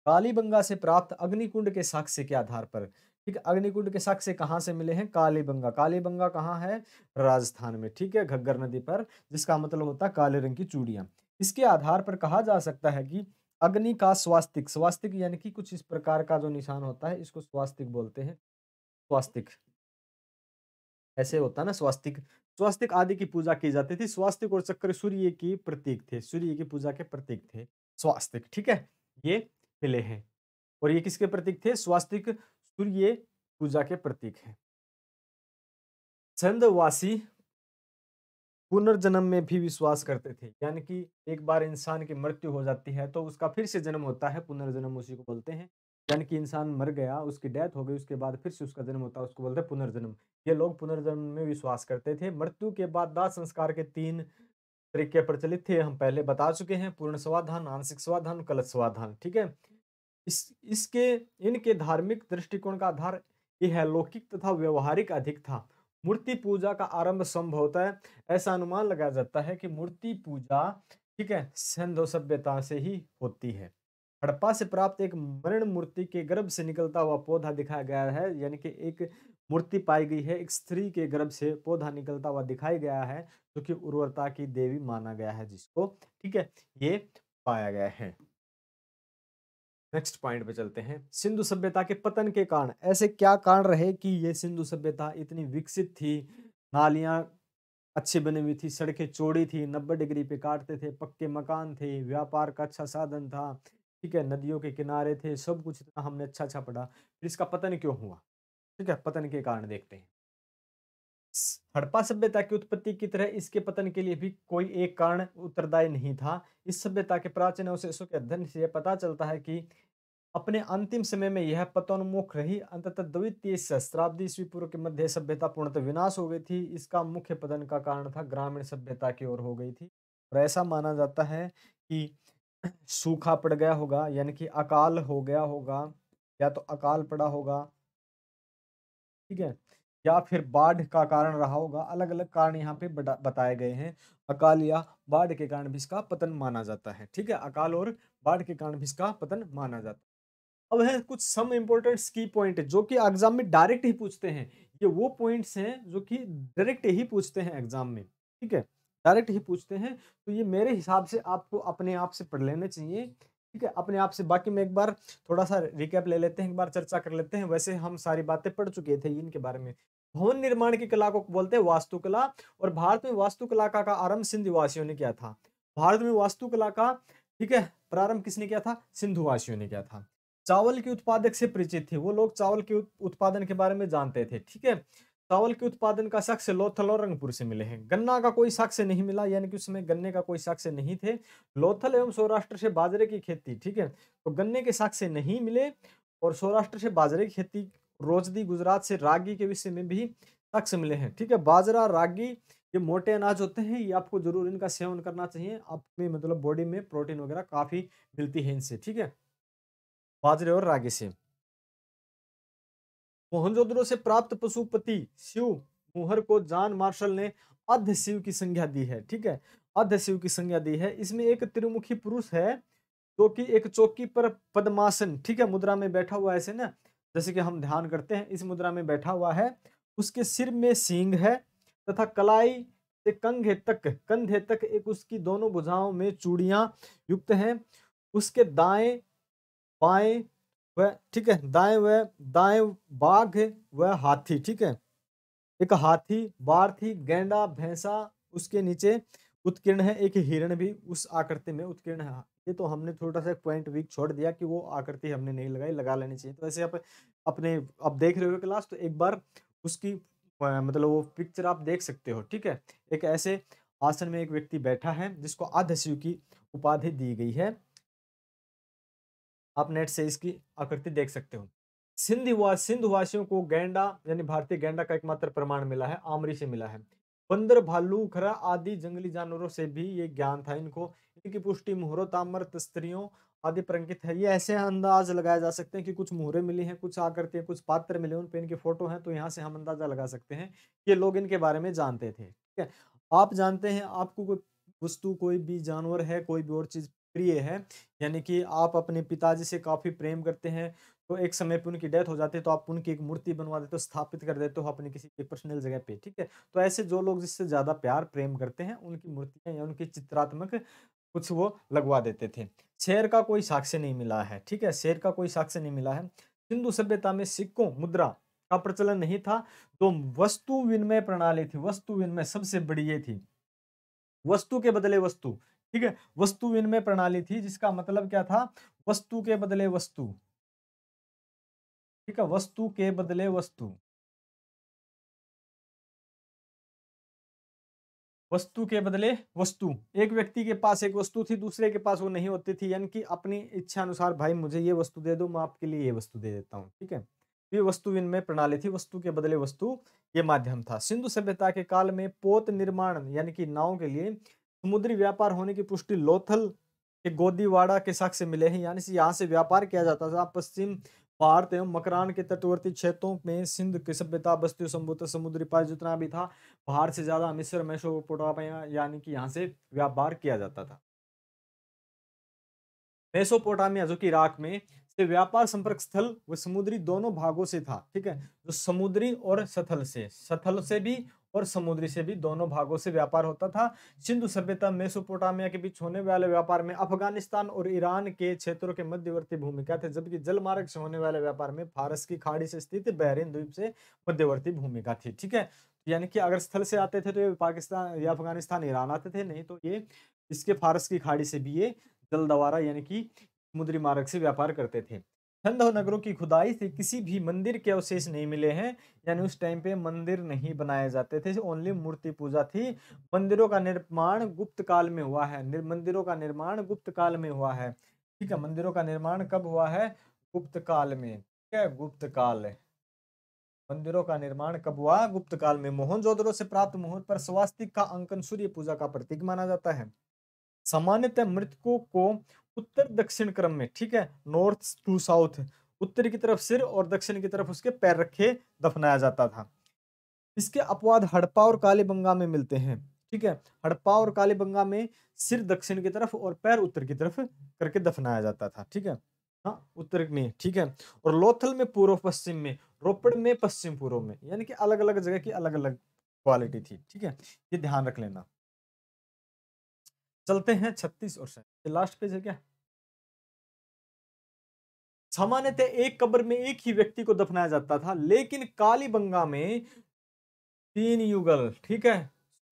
कालीबंगा से प्राप्त अग्निकुंड के साक्ष्य के आधार पर ठीक है अग्निकुंड के साक्ष्य कहाँ से मिले हैं कालीबंगा कालीबंगा कहाँ है राजस्थान में ठीक है घग्गर नदी पर जिसका मतलब होता है काले रंग की चूड़ियाँ इसके आधार पर कहा जा सकता है कि अग्नि का स्वास्तिक स्वास्तिक यानी कि कुछ इस प्रकार का जो निशान होता है इसको स्वास्तिक बोलते हैं स्वास्तिक ऐसे होता है ना स्वास्तिक स्वास्तिक आदि की पूजा की जाती थी स्वास्तिक और चक्र सूर्य की प्रतीक थे सूर्य की पूजा के प्रतीक थे स्वास्तिक ठीक है ये किले हैं और ये किसके प्रतीक थे स्वास्तिक सूर्य पूजा के प्रतीक है छंदवासी पुनर्जन्म में भी विश्वास करते थे यानी कि एक बार इंसान की मृत्यु हो जाती है तो उसका फिर से जन्म होता है पुनर्जन्म उसी को बोलते हैं यानी कि इंसान मर गया उसकी डेथ हो गई उसके बाद फिर से उसका जन्म होता है उसको बोलते हैं पुनर्जन्म ये लोग पुनर्जन्म में विश्वास करते थे मृत्यु के बाद दाह संस्कार के तीन तरीके प्रचलित थे हम पहले बता चुके हैं पूर्ण स्वाधान आंशिक स्वाधान कलश स्वाधान ठीक है इस इसके इनके धार्मिक दृष्टिकोण का आधार यह लौकिक तथा व्यवहारिक अधिक था मूर्ति पूजा का आरंभ संभव होता है ऐसा अनुमान लगाया जाता है कि मूर्ति पूजा ठीक है सिंधु सभ्यता से ही होती है हड़प्पा से प्राप्त एक मरण मूर्ति के गर्भ से निकलता हुआ पौधा दिखाया गया है यानी कि एक मूर्ति पाई गई है एक स्त्री के गर्भ से पौधा निकलता हुआ दिखाई गया है जो कि उर्वरता की देवी माना गया है जिसको ठीक है ये पाया गया है नेक्स्ट पॉइंट पे चलते हैं सिंधु सभ्यता के पतन के कारण ऐसे क्या कारण रहे कि ये सिंधु सभ्यता इतनी विकसित थी नालियाँ अच्छी बनी हुई थी सड़कें चौड़ी थी नब्बे डिग्री पे काटते थे पक्के मकान थे व्यापार का अच्छा साधन था ठीक है नदियों के किनारे थे सब कुछ इतना हमने अच्छा अच्छा पढ़ा फिर इसका पतन क्यों हुआ ठीक है पतन के कारण देखते हैं हड़प्पा सभ्यता की उत्पत्ति की तरह इसके पतन के लिए भी कोई एक कारण उत्तरदायी नहीं था इस सभ्यता के प्राचीन अवशेषों के अध्ययन से पता चलता है कि अपने अंतिम समय में यह पतोन्मुख रही अंततः द्वितीय सहस्त्राब्दी ईस्वी पूर्व के मध्य सभ्यता पूर्णतः विनाश हो गई थी इसका मुख्य पतन का कारण था ग्रामीण सभ्यता की ओर हो गई थी और ऐसा माना जाता है कि सूखा पड़ गया होगा यानी कि अकाल हो गया होगा या तो अकाल पड़ा होगा ठीक है या फिर बाढ़ का कारण रहा होगा अलग अलग कारण यहाँ पे बताए गए हैं अकाल या बाढ़ के कारण भी इसका पतन माना जाता है ठीक है अकाल और बाढ़ के कारण भी इसका पतन माना जाता है अब है कुछ सम इम्पोर्टेंट की पॉइंट जो कि एग्जाम में डायरेक्ट ही पूछते हैं ये वो पॉइंट्स हैं जो कि डायरेक्ट ही पूछते हैं एग्जाम में ठीक है डायरेक्ट ही पूछते हैं तो ये मेरे हिसाब से आपको अपने आप से पढ़ लेने चाहिए ठीक है अपने आप से बाकी में एक बार थोड़ा सा रिकैप ले लेते हैं एक बार चर्चा कर लेते हैं वैसे हम सारी बातें पढ़ चुके थे इनके बारे में भवन निर्माण की कला को बोलते हैं वास्तुकला और भारत में वास्तुकला का, का आरंभ सिंधुवासियों ने किया था भारत में वास्तुकला का ठीक है प्रारंभ किसने किया था सिंधुवासियों ने किया था चावल के उत्पादक से परिचित थे वो लोग चावल के उत्पादन के बारे में जानते थे ठीक है चावल के उत्पादन का शख्स लोथल और रंगपुर से मिले हैं गन्ना का कोई शख्स नहीं मिला यानी कि उसमें गन्ने का कोई शख्स नहीं थे लोथल एवं सौराष्ट्र से बाजरे की खेती ठीक है तो गन्ने के शख्स नहीं मिले और सौराष्ट्र से बाजरे की खेती रोजदी गुजरात से रागी के विषय में भी शख्स मिले हैं ठीक है बाजरा रागी ये मोटे अनाज होते हैं ये आपको जरूर इनका सेवन करना चाहिए आपके मतलब बॉडी में प्रोटीन वगैरह काफ़ी मिलती है इनसे ठीक है बाजरे और रागे से मोहनजोद्रो से प्राप्त पशुपति शिव मुहर को जान मार्शल ने अध शिव की संज्ञा दी है ठीक है अध शिव की संज्ञा दी है इसमें एक त्रिमुखी पुरुष है जो कि एक चौकी पर पद्मासन ठीक है मुद्रा में बैठा हुआ ऐसे ना जैसे कि हम ध्यान करते हैं इस मुद्रा में बैठा हुआ है उसके सिर में सींग है तथा कलाई से कंधे तक कंधे तक एक उसकी दोनों भुजाओं में चूड़ियां युक्त हैं उसके दाएं बाएं व ठीक है दाएं व दाएं बाघ व हाथी ठीक है एक हाथी बारथी गेंडा भैंसा उसके नीचे उत्कीर्ण है एक हिरण भी उस आकृति में उत्कीर्ण है ये तो हमने थोड़ा सा पॉइंट वीक छोड़ दिया कि वो आकृति हमने नहीं लगाई लगा लेनी चाहिए तो ऐसे आप अपने आप देख रहे हो क्लास तो एक बार उसकी मतलब वो पिक्चर आप देख सकते हो ठीक है एक ऐसे आसन में एक व्यक्ति बैठा है जिसको आधस्यु की उपाधि दी गई है आप नेट से इसकी आकृति देख सकते हो सिंध वा सिंध वासियों को गैंडा यानी भारतीय गैंडा का एकमात्र प्रमाण मिला है आमरी से मिला है बंदर भालू खरा आदि जंगली जानवरों से भी ये ज्ञान था इनको इनकी पुष्टि मुहरों तामर तस्त्रियों आदि पर है ये ऐसे अंदाज लगाए जा सकते हैं कि कुछ मुहरे मिली हैं कुछ आकृतियाँ कुछ पात्र मिले उन पर इनकी फोटो हैं तो यहाँ से हम अंदाजा लगा सकते हैं कि लोग इनके बारे में जानते थे ठीक है आप जानते हैं आपको कोई वस्तु कोई भी जानवर है कोई भी और चीज़ प्रिय है यानी कि आप अपने पिताजी से काफ़ी प्रेम करते हैं तो एक समय पर उनकी डेथ हो जाती है तो आप उनकी एक मूर्ति बनवा देते हो स्थापित कर देते हो अपने किसी पर्सनल जगह पे ठीक है तो ऐसे जो लोग जिससे ज़्यादा प्यार प्रेम करते हैं उनकी मूर्तियां या उनकी चित्रात्मक कुछ वो लगवा देते थे शेर का कोई साक्ष्य नहीं मिला है ठीक है शेर का कोई साक्ष्य नहीं मिला है सिंधु सभ्यता में सिक्कों मुद्रा का प्रचलन नहीं था तो वस्तु विनिमय प्रणाली थी वस्तु विनिमय सबसे बड़ी ये थी वस्तु के बदले वस्तु ठीक है वस्तु विनिमय प्रणाली थी जिसका मतलब क्या था वस्तु के बदले वस्तु ठीक है वस्तु के बदले वस्तु वस्तु के बदले वस्तु एक व्यक्ति के पास एक वस्तु थी दूसरे के पास वो नहीं होती थी यानी कि अपनी इच्छा अनुसार भाई मुझे ये वस्तु दे दो मैं आपके लिए ये वस्तु दे देता हूँ ठीक है तो ये वस्तु विनिमय प्रणाली थी वस्तु के बदले वस्तु ये माध्यम था सिंधु सभ्यता के काल में पोत निर्माण यानी कि नाव के लिए समुद्री व्यापार होने की पुष्टि लोथल के गोदीवाड़ा के शख्स से मिले हैं यानी से यहाँ से व्यापार किया जाता था पश्चिम भारत एवं मकरान के तटवर्ती क्षेत्रों में सिंध की सभ्यता बस्ती सभ्यता समुद्री पार जितना भी था बाहर से ज्यादा मिस्र मैशोपोटामिया यानी कि यहाँ से व्यापार किया जाता था मेसोपोटामिया जो कि इराक में से व्यापार संपर्क स्थल व समुद्री दोनों भागों से था ठीक है जो समुद्री और सथल से सथल से भी और समुद्री से भी दोनों भागों से व्यापार होता था सिंधु सभ्यता मेसोपोटामिया के बीच होने वाले व्यापार में अफगानिस्तान और ईरान के क्षेत्रों के मध्यवर्ती भूमिका थे जबकि जलमार्ग से होने वाले व्यापार में फारस की खाड़ी से स्थित बहरीन द्वीप से मध्यवर्ती भूमिका थी ठीक है तो यानी कि अगर स्थल से आते थे तो ये पाकिस्तान या अफगानिस्तान ईरान आते थे नहीं तो ये इसके फारस की खाड़ी से भी ये जल दवारा यानी कि समुद्री मार्ग से व्यापार करते थे छंदो नगरों की खुदाई से किसी भी मंदिर के अवशेष नहीं मिले हैं यानी उस टाइम पे मंदिर नहीं बनाए जाते थे ओनली मूर्ति पूजा थी मंदिरों का निर्माण गुप्त काल में हुआ है मंदिरों का निर्माण गुप्त काल में हुआ है ठीक है मंदिरों का निर्माण कब हुआ है गुप्त काल में ठीक है गुप्त काल मंदिरों का निर्माण कब हुआ गुप्त काल में मोहन से प्राप्त मुहूर्त पर स्वास्तिक का अंकन सूर्य पूजा का प्रतीक माना जाता है सामान्यतः मृतकों को उत्तर दक्षिण क्रम में ठीक है नॉर्थ टू साउथ उत्तर की तरफ सिर और दक्षिण की तरफ उसके पैर रखे दफनाया जाता था इसके अपवाद हड़प्पा और कालीबंगा में मिलते हैं ठीक है हड़प्पा और कालीबंगा में सिर दक्षिण की तरफ और पैर उत्तर की तरफ करके दफनाया जाता था ठीक है हाँ उत्तर में ठीक है और लोथल में पूर्व पश्चिम में रोपड़ में पश्चिम पूर्व में यानी कि अलग अलग जगह की अलग अलग क्वालिटी थी ठीक है ये ध्यान रख लेना चलते हैं छत्तीस और सैंतीस लास्ट पेज है क्या सामान्यतः एक कब्र में एक ही व्यक्ति को दफनाया जाता था लेकिन कालीबंगा में तीन युगल ठीक है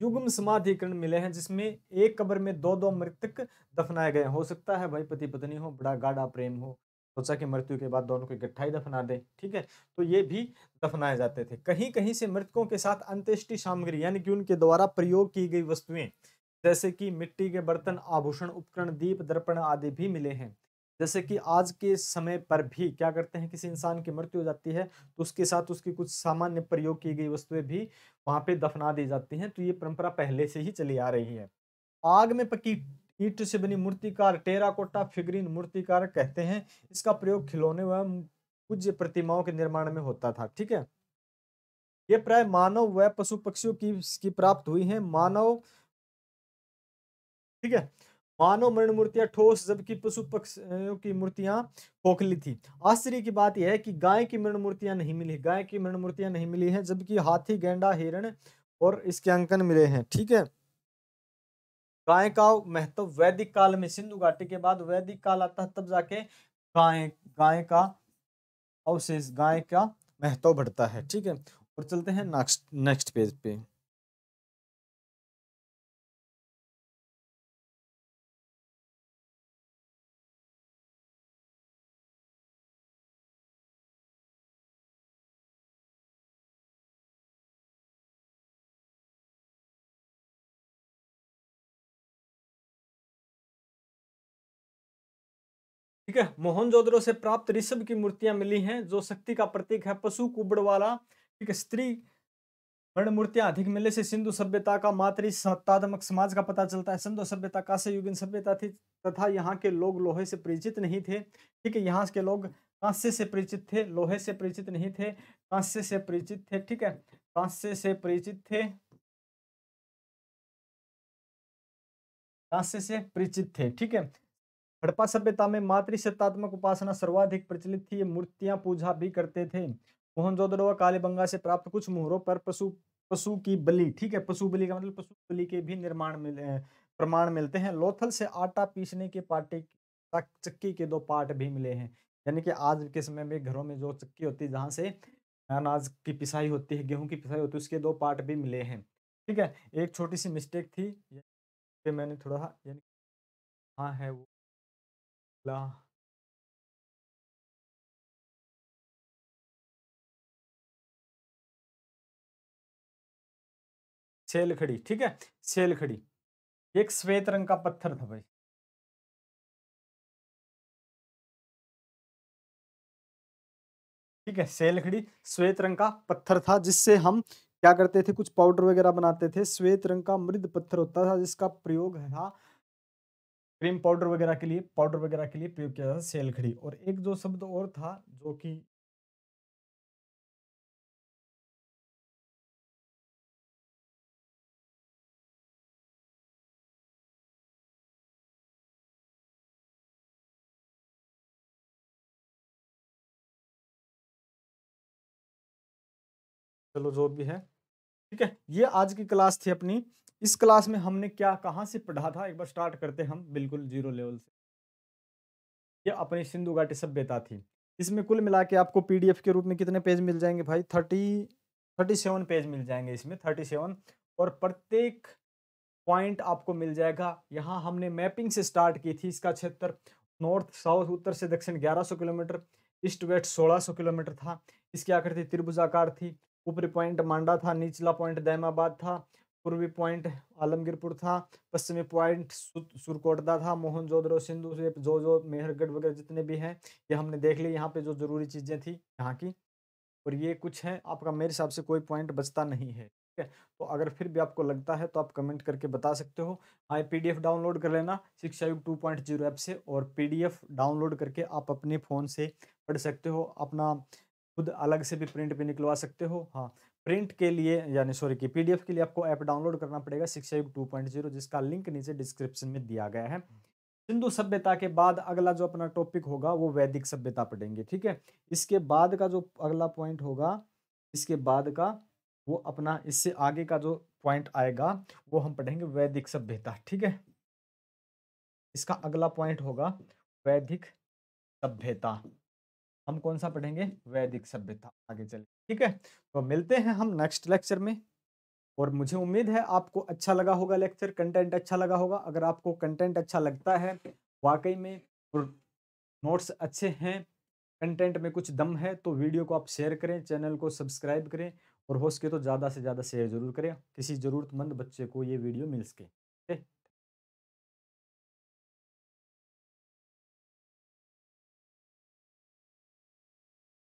युगम समाधिकरण मिले हैं जिसमें एक कब्र में दो दो मृतक दफनाए गए हो सकता है भाई पति पत्नी हो बड़ा गाढ़ा प्रेम हो सोचा कि मृत्यु के बाद दोनों को इकट्ठा ही दफना दें ठीक है तो ये भी दफनाए जाते थे कहीं कहीं से मृतकों के साथ अंत्येष्टि सामग्री यानी कि उनके द्वारा प्रयोग की गई वस्तुएं जैसे कि मिट्टी के बर्तन आभूषण उपकरण दीप दर्पण आदि भी मिले हैं जैसे कि आज के समय पर भी क्या करते हैं किसी इंसान की मृत्यु हो जाती है तो उसके साथ उसकी कुछ सामान्य प्रयोग की गई वस्तुएं भी वहां पे दफना दी जाती हैं तो ये परंपरा पहले से ही चली आ रही है आग में पकी ईट से बनी मूर्तिकार टेराकोटा फिगरीन मूर्तिकार कहते हैं इसका प्रयोग खिलौने व पूज्य प्रतिमाओं के निर्माण में होता था ठीक है ये प्राय मानव व पशु पक्षियों की, की प्राप्त हुई है मानव ठीक है मानव मरण मूर्तियां ठोस जबकि पशु पक्षियों की मूर्तियां खोखली थी आश्चर्य की बात यह है कि गाय की मरण मूर्तियां नहीं मिली गाय की मरण मूर्तियां नहीं मिली हैं जबकि हाथी गेंडा हिरण और इसके अंकन मिले हैं ठीक है गाय का महत्व वैदिक काल में सिंधु घाटी के बाद वैदिक काल आता है तब जाके गाय गाय का अवशेष गाय का महत्व बढ़ता है ठीक है और चलते हैं नेक्स्ट नेक्स्ट पेज पे ठीक है मोहनजोदड़ो से प्राप्त ऋषभ की मूर्तियां मिली हैं जो शक्ति का प्रतीक है पशु कुबड़ वाला ठीक है स्त्री वर्ण मूर्तियां अधिक मिलने से सिंधु सभ्यता का मातृ सत्तात्मक समाज का पता चलता है सिंधु सभ्यता कांस्य युगीन सभ्यता थी तथा यहाँ के लोग लोहे से परिचित नहीं थे ठीक है यहाँ के लोग कांस्य से परिचित थे लोहे से परिचित नहीं थे कांस्य से परिचित थे ठीक है कांस्य से परिचित थे कांस्य से परिचित थे ठीक है हड़प्पा सभ्यता में मातृ सत्तात्मक उपासना सर्वाधिक प्रचलित थी ये मूर्तियां पूजा भी करते थे मोहनजोदड़ो व कालीबंगा से प्राप्त कुछ मुहरों पर पशु पशु की बलि ठीक है पशु बलि का मतलब पशु बलि के भी निर्माण मिल, प्रमाण मिलते हैं लोथल से आटा पीसने के पाटे तक चक्की के दो पार्ट भी मिले हैं यानी कि आज के समय में घरों में जो चक्की होती है जहाँ से अनाज की पिसाई होती है गेहूं की पिसाई होती है उसके दो पार्ट भी मिले हैं ठीक है एक छोटी सी मिस्टेक थी मैंने थोड़ा हाँ है वो ला सेल खड़ी ठीक है सेल खड़ी एक श्वेत रंग का पत्थर था भाई ठीक है सेल खड़ी श्वेत रंग का पत्थर था जिससे हम क्या करते थे कुछ पाउडर वगैरह बनाते थे श्वेत रंग का मृद पत्थर होता था जिसका प्रयोग था क्रीम पाउडर वगैरह के लिए पाउडर वगैरह के लिए प्रयोग किया जाता है सेलखड़ी और एक जो शब्द और था जो कि चलो जो भी है ठीक है ये आज की क्लास थी अपनी इस क्लास में हमने क्या कहाँ से पढ़ा था एक बार स्टार्ट करते हम बिल्कुल जीरो लेवल से ये अपनी सिंधु घाटी सभ्यता थी इसमें कुल मिला के आपको पीडीएफ के रूप में कितने पेज मिल जाएंगे भाई थर्टी थर्टी सेवन पेज मिल जाएंगे इसमें थर्टी सेवन और प्रत्येक पॉइंट आपको मिल जाएगा यहाँ हमने मैपिंग से स्टार्ट की थी इसका क्षेत्र नॉर्थ साउथ उत्तर से दक्षिण सौ किलोमीटर ईस्ट वेस्ट सौ किलोमीटर था इसकी आकृति त्रिभुजाकार थी ऊपरी पॉइंट मांडा था निचला पॉइंट दैमाबाद था पूर्वी पॉइंट आलमगीरपुर था पश्चिमी पॉइंट सुरकोटदा था मोहनजोदड़ो सिंधु से जो जो मेहरगढ़ वगैरह जितने भी हैं ये हमने देख ली यहाँ पे जो जरूरी चीज़ें थी यहाँ की और ये कुछ है आपका मेरे हिसाब से कोई पॉइंट बचता नहीं है ठीक है तो अगर फिर भी आपको लगता है तो आप कमेंट करके बता सकते हो हाँ पी डाउनलोड कर लेना शिक्षा Yug two point zero app से और पी डाउनलोड करके आप अपने फ़ोन से पढ़ सकते हो अपना खुद अलग से भी प्रिंट भी निकलवा सकते हो हाँ प्रिंट के लिए यानी सॉरी कि पीडीएफ के लिए आपको ऐप डाउनलोड करना पड़ेगा Shiksha Yug two point zero जिसका लिंक नीचे डिस्क्रिप्शन में दिया गया है सिंधु सभ्यता के बाद अगला जो अपना टॉपिक होगा वो वैदिक सभ्यता पढ़ेंगे ठीक है इसके बाद का जो अगला पॉइंट होगा इसके बाद का वो अपना इससे आगे का जो पॉइंट आएगा वो हम पढ़ेंगे वैदिक सभ्यता ठीक है इसका अगला पॉइंट होगा वैदिक सभ्यता हम कौन सा पढ़ेंगे वैदिक सभ्यता आगे चले ठीक है तो मिलते हैं हम नेक्स्ट लेक्चर में और मुझे उम्मीद है आपको अच्छा लगा होगा लेक्चर कंटेंट अच्छा लगा होगा अगर आपको कंटेंट अच्छा लगता है वाकई में और नोट्स अच्छे हैं कंटेंट में कुछ दम है तो वीडियो को आप शेयर करें चैनल को सब्सक्राइब करें और हो सके तो ज़्यादा से ज़्यादा शेयर जरूर करें किसी ज़रूरतमंद बच्चे को ये वीडियो मिल सके